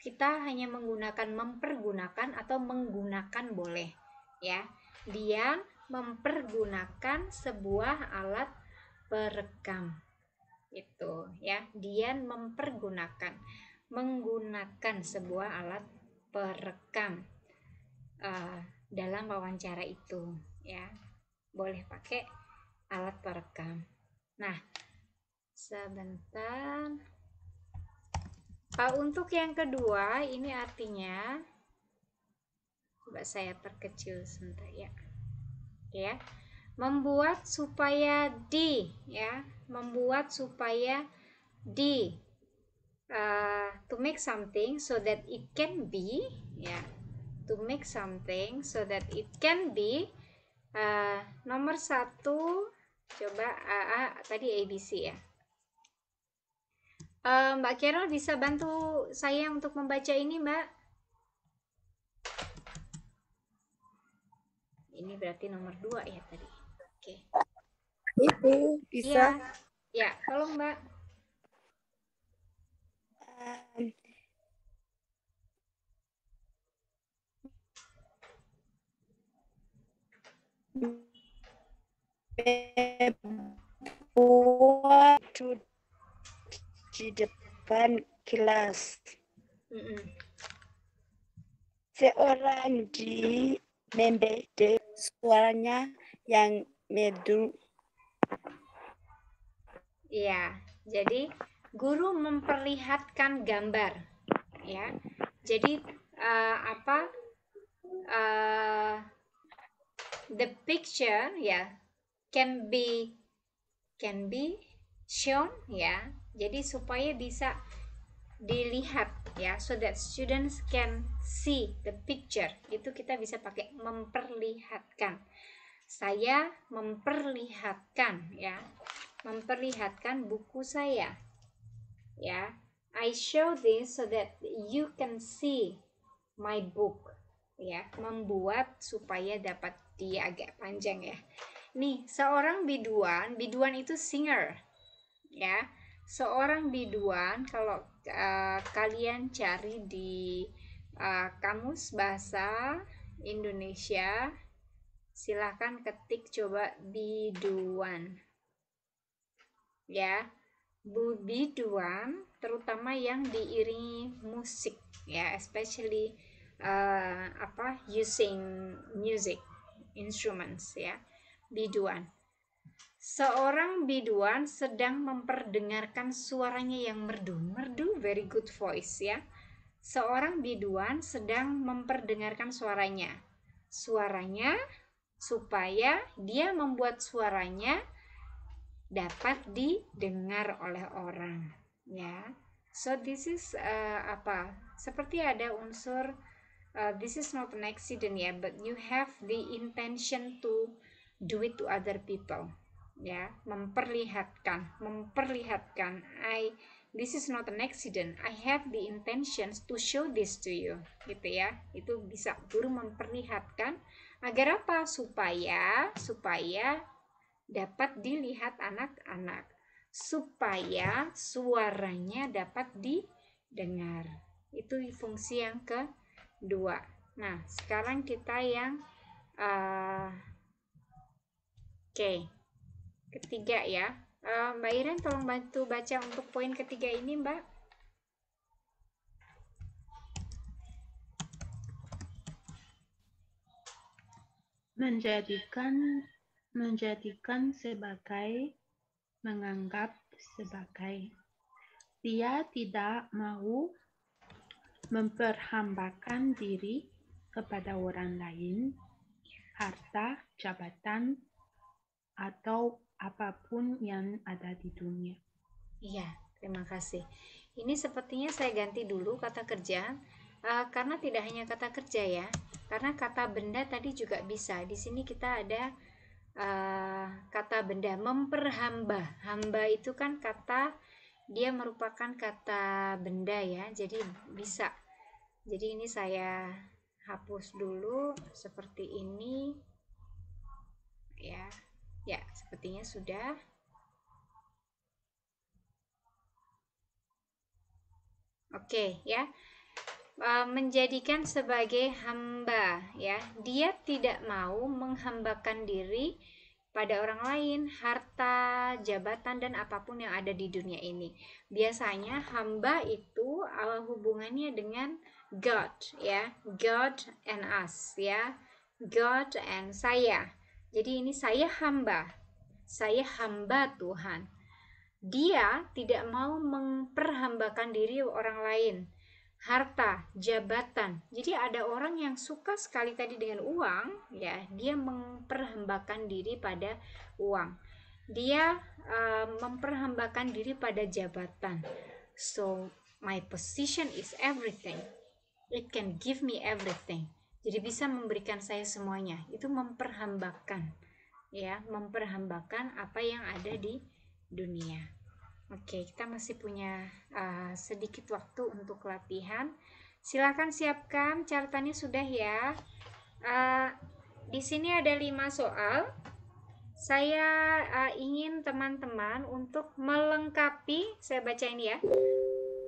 kita hanya menggunakan mempergunakan atau menggunakan boleh ya. dian mempergunakan sebuah alat perekam itu ya. dian mempergunakan menggunakan sebuah alat perekam uh, dalam wawancara itu ya boleh pakai alat perekam nah sebentar uh, untuk yang kedua ini artinya coba saya perkecil sebentar ya ya membuat supaya di ya membuat supaya di uh, to make something so that it can be ya to make something so that it can be uh, nomor satu coba a a tadi ABC ya uh, Mbak Carol bisa bantu saya untuk membaca ini Mbak ini berarti nomor dua ya tadi oke okay. itu bisa ya, ya tolong Mbak eh, waktu di depan kelas. Seorang di membe de suaranya yang medu. ya jadi guru memperlihatkan gambar, ya. Jadi uh, apa? Uh, the picture ya can be can be shown ya jadi supaya bisa dilihat ya so that students can see the picture itu kita bisa pakai memperlihatkan saya memperlihatkan ya memperlihatkan buku saya ya I show this so that you can see my book ya membuat supaya dapat jadi agak panjang ya. Nih, seorang biduan, biduan itu singer. Ya. Seorang biduan kalau uh, kalian cari di uh, kamus bahasa Indonesia, silahkan ketik coba biduan. Ya. bu Biduan terutama yang diiringi musik ya, especially uh, apa using music instruments ya. Biduan. Seorang biduan sedang memperdengarkan suaranya yang merdu. Merdu very good voice ya. Seorang biduan sedang memperdengarkan suaranya. Suaranya supaya dia membuat suaranya dapat didengar oleh orang ya. So this is uh, apa? Seperti ada unsur uh, this is not an accident yeah, but you have the intention to do it to other people ya memperlihatkan memperlihatkan I this is not an accident I have the intentions to show this to you gitu ya itu bisa guru memperlihatkan agar apa supaya supaya dapat dilihat anak-anak supaya suaranya dapat didengar itu fungsi yang ke 2. Nah, sekarang kita yang uh, eh, oke, okay. ketiga ya. Uh, Mbak Iren tolong bantu baca untuk poin ketiga ini, Mbak. menjadikan menjadikan sebagai menganggap sebagai dia tidak mau memperhambakan diri kepada orang lain, harta, jabatan, atau apapun yang ada di dunia. Iya, terima kasih. Ini sepertinya saya ganti dulu kata kerja, uh, karena tidak hanya kata kerja ya, karena kata benda tadi juga bisa. Di sini kita ada uh, kata benda memperhamba. Hamba itu kan kata dia merupakan kata benda ya, jadi bisa jadi ini saya hapus dulu seperti ini ya ya sepertinya sudah Oke ya. E, menjadikan sebagai hamba ya. Dia tidak mau menghambakan diri pada orang lain, harta, jabatan dan apapun yang ada di dunia ini. Biasanya hamba itu e, hubungannya dengan God ya, God and us ya, God and saya. Jadi ini saya hamba, saya hamba Tuhan. Dia tidak mau memperhambakan diri orang lain, harta, jabatan. Jadi ada orang yang suka sekali tadi dengan uang, ya, dia memperhambakan diri pada uang. Dia uh, memperhambakan diri pada jabatan. So my position is everything. It can give me everything. Jadi bisa memberikan saya semuanya. Itu memperhambakan. Ya, memperhambakan apa yang ada di dunia. Oke, kita masih punya uh, sedikit waktu untuk latihan. Silakan siapkan catatannya sudah ya. Uh, di sini ada lima soal. Saya uh, ingin teman-teman untuk melengkapi, saya bacain ya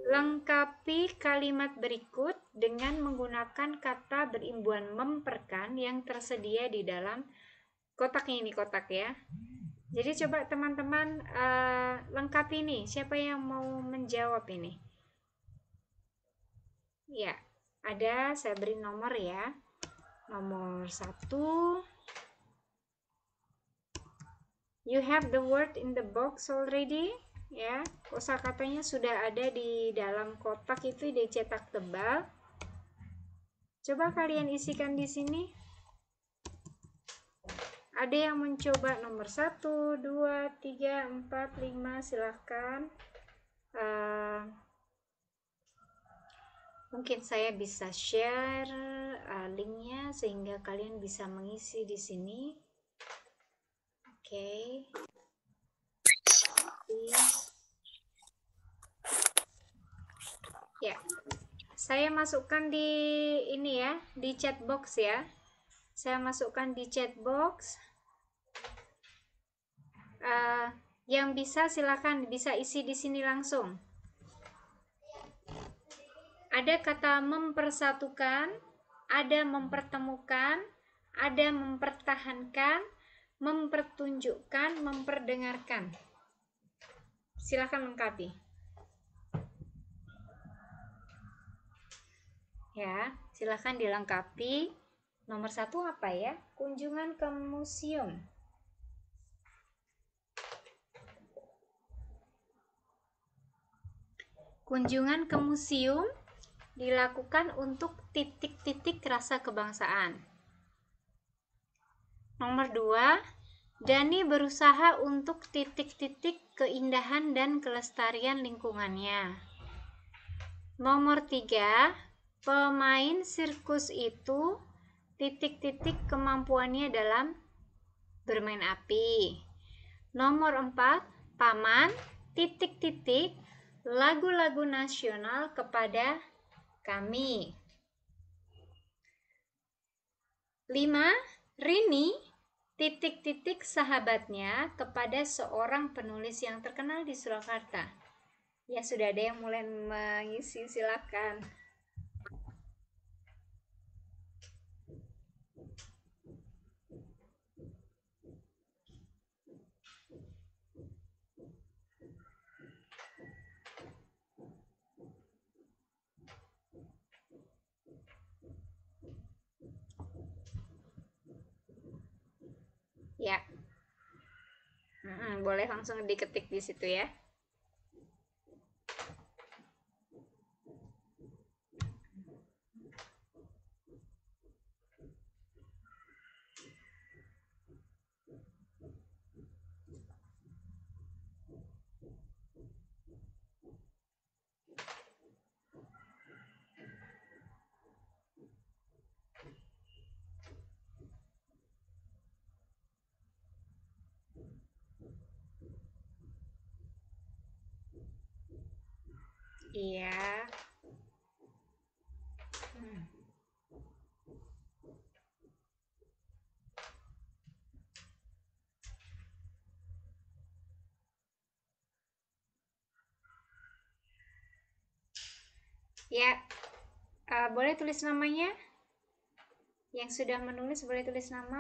Lengkapi kalimat berikut dengan menggunakan kata berimbuan memperkan yang tersedia di dalam kotak ini kotak ya. Jadi coba teman-teman uh, lengkapi ini. Siapa yang mau menjawab ini? Ya, ada saya beri nomor ya. Nomor satu. You have the word in the box already? ya kosakatanya sudah ada di dalam kotak itu dicetak tebal coba kalian isikan di sini ada yang mencoba nomor 1, 2, 3, 4, 5 silahkan uh, mungkin saya bisa share uh, linknya sehingga kalian bisa mengisi di sini oke okay. Ya. Saya masukkan di ini ya, di chat box ya. Saya masukkan di chat box. Uh, yang bisa silakan bisa isi di sini langsung. Ada kata mempersatukan, ada mempertemukan, ada mempertahankan, mempertunjukkan, memperdengarkan. Silakan lengkapi. Ya, silahkan dilengkapi. Nomor satu apa ya? Kunjungan ke museum. Kunjungan ke museum dilakukan untuk titik-titik rasa kebangsaan. Nomor dua, Dani berusaha untuk titik-titik keindahan dan kelestarian lingkungannya. Nomor tiga pemain sirkus itu titik-titik kemampuannya dalam bermain api. Nomor 4, paman titik-titik lagu-lagu nasional kepada kami. 5. Rini titik-titik sahabatnya kepada seorang penulis yang terkenal di Surakarta. Ya sudah ada yang mulai mengisi silakan. Ya. Hmm, boleh langsung diketik di situ ya. Iya. ya ya uh, boleh tulis namanya yang sudah menulis boleh tulis nama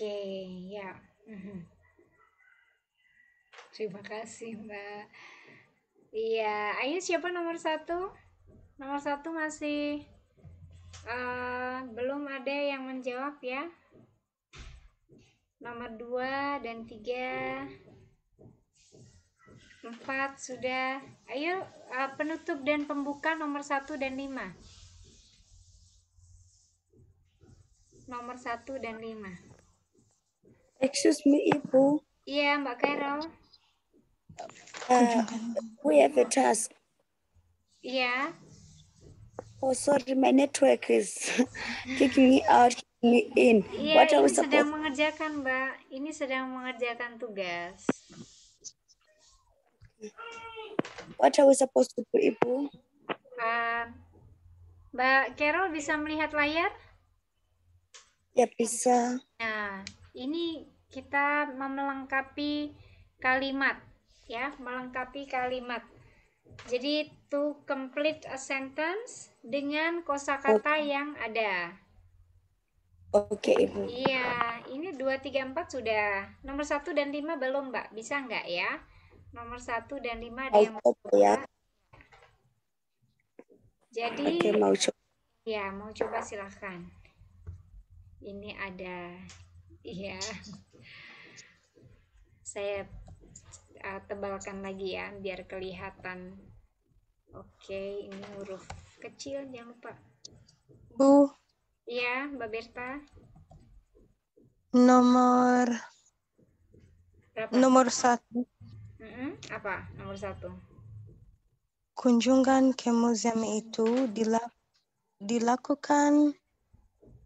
okay, ya. Mhm. Terima kasih, Mbak. Iya, ayo siapa nomor satu? Nomor satu masih uh, belum ada yang menjawab ya. Nomor dua dan tiga, empat sudah. Ayo uh, penutup dan pembuka nomor satu dan lima. Nomor satu dan lima. Excuse me, Ibu. Iya, yeah, Mbak Carol. Uh, we have a task. Yeah. Oh, sorry, my network is kicking me out, kicking me in. Yeah, What are we supposed... sedang mengerjakan, Mbak. Ini sedang mengerjakan tugas. What are we supposed to do, Ibu? Uh, Mbak Carol bisa melihat layar? Ya, bisa. Nah, ini kita melengkapi kalimat ya, melengkapi kalimat. Jadi to complete a sentence dengan kosakata okay. yang ada. Oke, okay, Ibu. Iya, ini dua tiga empat sudah. Nomor satu dan lima belum, Mbak. Bisa nggak ya? Nomor satu dan lima ada yang ya. mau coba. Ya. Jadi okay, mau coba. Ya, mau coba silahkan. Ini ada Iya. Saya uh, tebalkan lagi ya biar kelihatan. Oke, ini huruf kecil jangan lupa. Bu. Iya, Mbak Berta. Nomor Berapa? Nomor satu. Mm -hmm. Apa nomor satu? Kunjungan ke museum itu dilakukan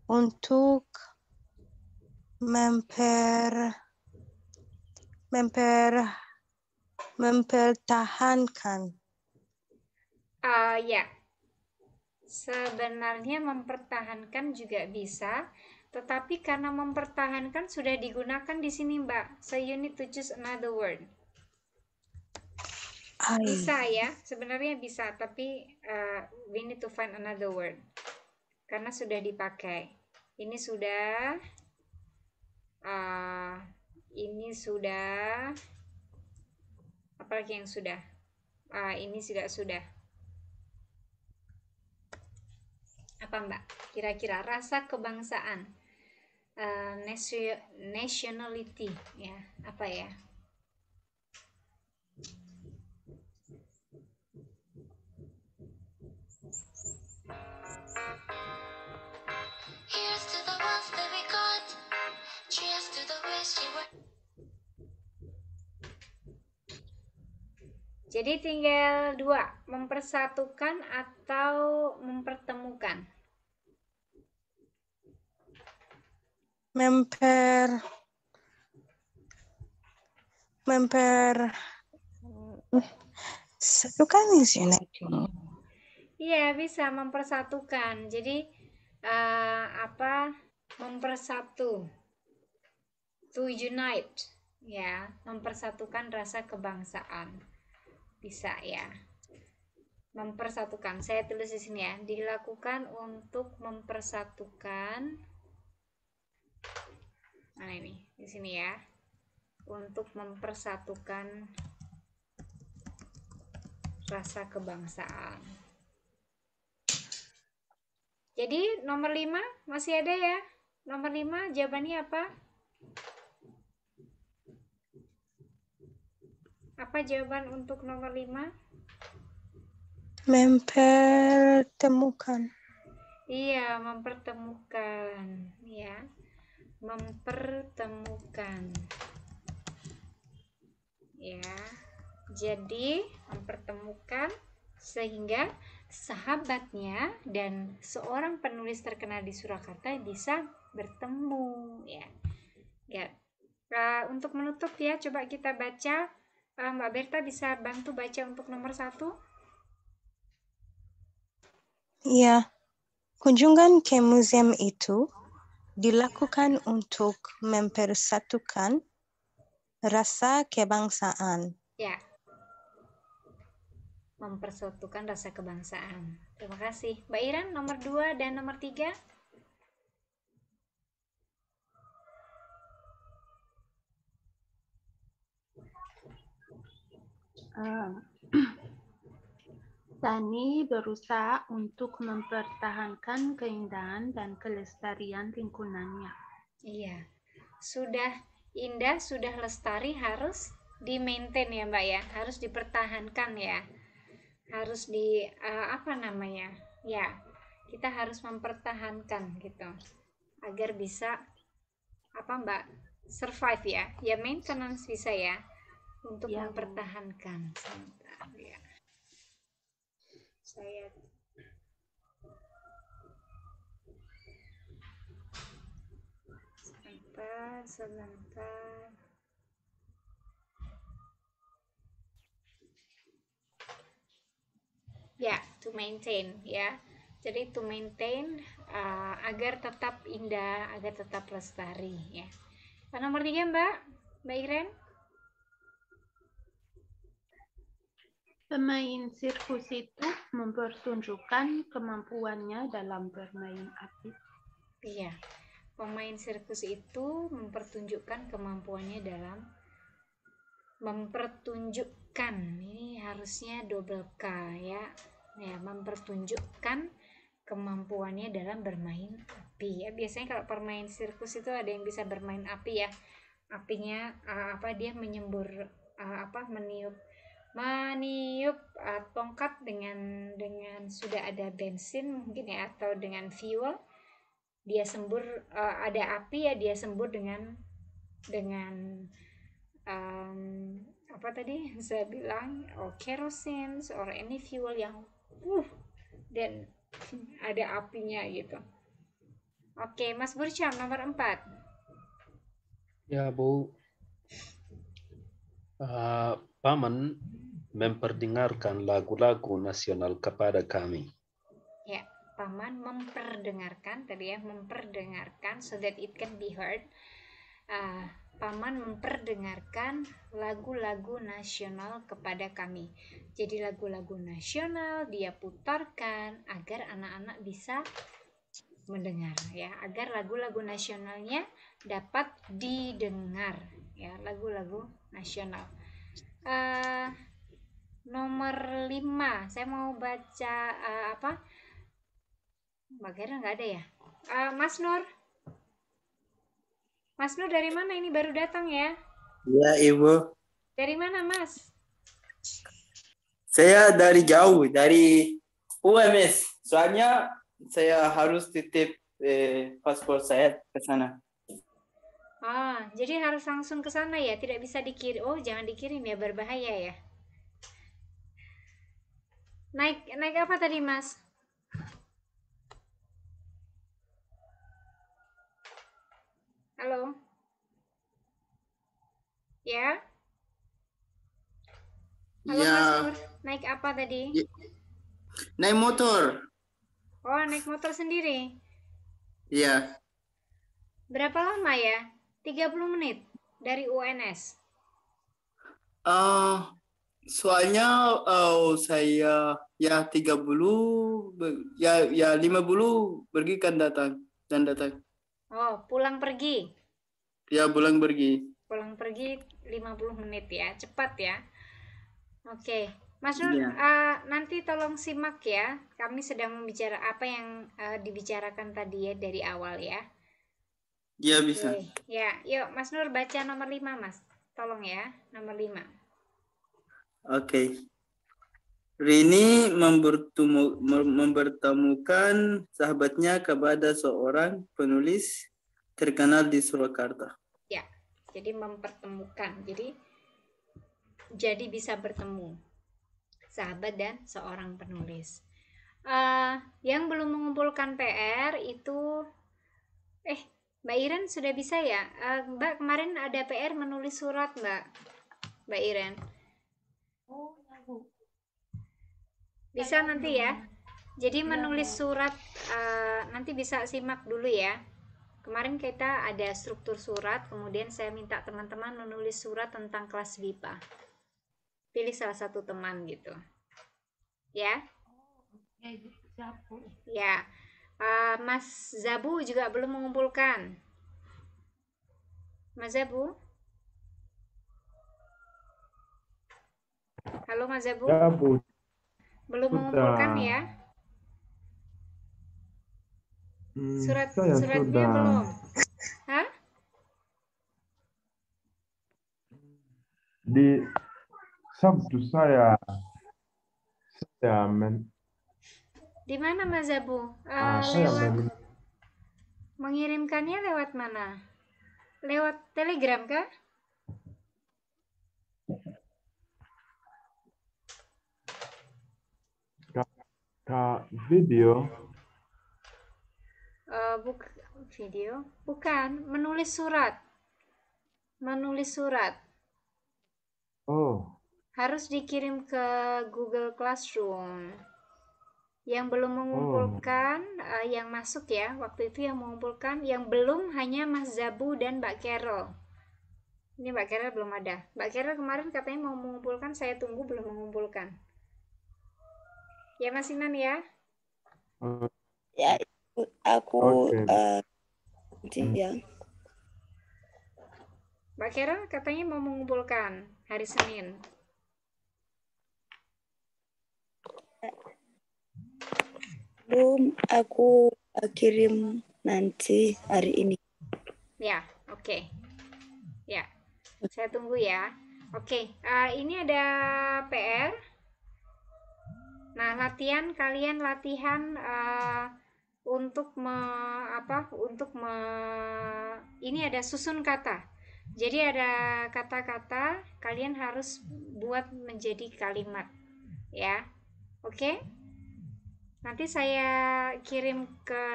untuk memper memper mempertahankan. Uh, ya, sebenarnya mempertahankan juga bisa, tetapi karena mempertahankan sudah digunakan di sini Mbak, so you need to choose another word. Bisa ya, sebenarnya bisa, tapi uh, we need to find another word karena sudah dipakai. Ini sudah uh, ini sudah apalagi yang sudah uh, ini juga sudah apa mbak kira-kira rasa kebangsaan uh, nationality ya apa ya Here's to the ones that we got. Jadi tinggal dua, mempersatukan atau mempertemukan. Memper memper satukan di ya sini. Iya, bisa mempersatukan. Jadi uh, apa? Mempersatu to unite ya mempersatukan rasa kebangsaan bisa ya mempersatukan saya tulis di sini ya dilakukan untuk mempersatukan mana ini di sini ya untuk mempersatukan rasa kebangsaan jadi nomor lima masih ada ya nomor lima jawabannya apa Apa jawaban untuk nomor 5? Mempertemukan. Iya, mempertemukan, ya. Mempertemukan. Ya. Jadi, mempertemukan sehingga sahabatnya dan seorang penulis terkenal di Surakarta bisa bertemu ya. Ya. Uh, untuk menutup ya, coba kita baca Uh, Mbak Berta bisa bantu baca untuk nomor satu? Iya. Kunjungan ke museum itu dilakukan untuk mempersatukan rasa kebangsaan. Ya. Mempersatukan rasa kebangsaan. Terima kasih. Mbak Iran, nomor dua dan nomor tiga. Eh, Tani berusaha untuk mempertahankan keindahan dan kelestarian lingkungannya. Iya, sudah indah, sudah lestari harus di maintain ya Mbak ya, harus dipertahankan ya, harus di uh, apa namanya ya, kita harus mempertahankan gitu agar bisa apa Mbak survive ya, ya maintenance bisa ya untuk yang mempertahankan ya saya sebentar sebentar ya to maintain ya jadi to maintain uh, agar tetap indah agar tetap lestari ya Pak nomor tiga mbak mbak Irene Pemain sirkus itu mempertunjukkan kemampuannya dalam bermain api. Iya, pemain sirkus itu mempertunjukkan kemampuannya dalam mempertunjukkan. Ini harusnya double K ya. Ya, mempertunjukkan kemampuannya dalam bermain api ya. Biasanya kalau permain sirkus itu ada yang bisa bermain api ya. Apinya eh, apa dia menyembur eh, apa meniup meniup uh, tongkat dengan dengan sudah ada bensin mungkin ya atau dengan fuel dia sembur uh, ada api ya dia sembur dengan dengan um, apa tadi saya bilang oh kerosene or any fuel yang uh dan ada apinya gitu. Oke, Mas Burcam nomor 4. Ya, Bu. Uh, Paman memperdengarkan lagu-lagu nasional kepada kami. Ya, Paman memperdengarkan tadi ya, memperdengarkan so that it can be heard. Uh, Paman memperdengarkan lagu-lagu nasional kepada kami. Jadi lagu-lagu nasional dia putarkan agar anak-anak bisa mendengar ya, agar lagu-lagu nasionalnya dapat didengar ya, lagu-lagu nasional. Uh, nomor 5 saya mau baca uh, apa bagaimana nggak ada ya uh, Mas Nur Mas Nur dari mana ini baru datang ya ya ibu dari mana Mas saya dari jauh dari UMS soalnya saya harus titip eh, paspor saya ke sana Ah, jadi harus langsung ke sana ya, tidak bisa dikirim. Oh, jangan dikirim ya, berbahaya ya. Naik naik apa tadi, Mas? Halo. Ya. Halo yeah. Mas Nur, naik apa tadi? Ya. Naik motor. Oh, naik motor sendiri. Iya. Berapa lama ya? 30 menit dari UNS. Uh, eh, soalnya oh, saya ya tiga 30 ya ya 50 pergi kan datang dan datang. Oh, pulang pergi. Ya, pulang pergi. Pulang pergi lima puluh menit ya, cepat ya. Oke. Mas Nur, ya. uh, eh, nanti tolong simak ya. Kami sedang membicara apa yang uh, dibicarakan tadi ya dari awal ya. Iya, bisa. Oke. Ya, yuk Mas Nur baca nomor lima Mas. Tolong ya, nomor lima Oke. Rini mempertemukan sahabatnya kepada seorang penulis terkenal di Surakarta. Ya, jadi mempertemukan. Jadi jadi bisa bertemu sahabat dan seorang penulis. Uh, yang belum mengumpulkan PR itu, eh Mbak Iren sudah bisa ya? Uh, Mbak kemarin ada PR menulis surat Mbak, Mbak Iren. Oh, bisa nanti ya. Jadi iya, menulis iya. surat uh, nanti bisa simak dulu ya. Kemarin kita ada struktur surat, kemudian saya minta teman-teman menulis surat tentang kelas BIPA. Pilih salah satu teman gitu. Ya. Oh, ya. Uh, Mas Zabu juga belum mengumpulkan. Mas Zabu? Halo Mas Zabu. Ya, Bu. Belum Sudah. mengumpulkan ya? Hmm, surat saya suratnya sudah. belum. Hah? Di Sabtu saya saya men Di mana Mas Zabu? Uh, eh, ah, lewat mengirimkannya lewat mana? Lewat Telegram kah? Ta video. Uh, buk video? Bukan, menulis surat. Menulis surat. Oh. Harus dikirim ke Google Classroom. Yang belum oh. mengumpulkan, oh. uh, yang masuk ya, waktu itu yang mengumpulkan, yang belum hanya Mas Zabu dan Mbak Carol. Ini Mbak Carol belum ada. Mbak Carol kemarin katanya mau mengumpulkan, saya tunggu belum mengumpulkan. Ya Mas Inan ya. Ya aku okay. uh, ya. Mbak Kera katanya mau mengumpulkan hari Senin. Belum aku kirim nanti hari ini. Ya, oke. Okay. Ya, saya tunggu ya. Oke, okay. uh, eh, ini ada PR. Nah, latihan kalian latihan uh, untuk me, apa? Untuk me, ini ada susun kata. Jadi ada kata-kata kalian harus buat menjadi kalimat, ya. Oke? Okay? Nanti saya kirim ke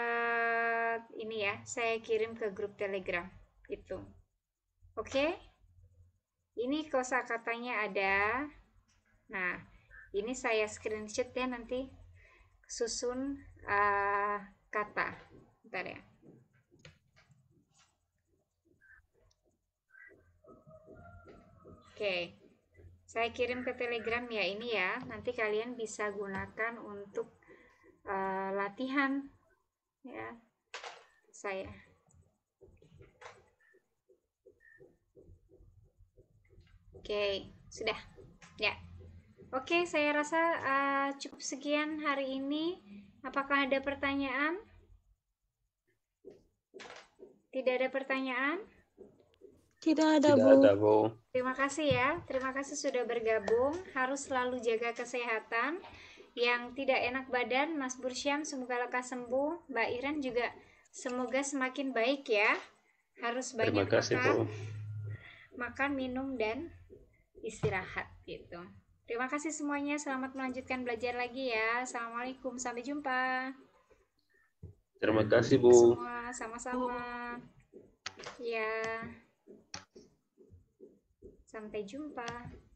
ini ya, saya kirim ke grup Telegram itu. Oke? Okay? Ini kosa katanya ada. Nah, ini saya screenshot ya nanti susun uh, kata bentar ya oke saya kirim ke telegram ya ini ya nanti kalian bisa gunakan untuk uh, latihan ya saya oke sudah ya Oke, saya rasa uh, cukup sekian hari ini. Apakah ada pertanyaan? Tidak ada pertanyaan? Tidak ada, Tidak Bu. ada, Bu. Terima kasih ya. Terima kasih sudah bergabung. Harus selalu jaga kesehatan. Yang tidak enak badan, Mas Bursyam semoga lekas sembuh. Mbak Iren juga semoga semakin baik ya. Harus banyak Terima kasih, makan, Bu. makan, minum dan istirahat gitu. Terima kasih semuanya. Selamat melanjutkan belajar lagi ya. Assalamualaikum. Sampai jumpa. Terima kasih, Bu. sama-sama. Ya. Sampai jumpa.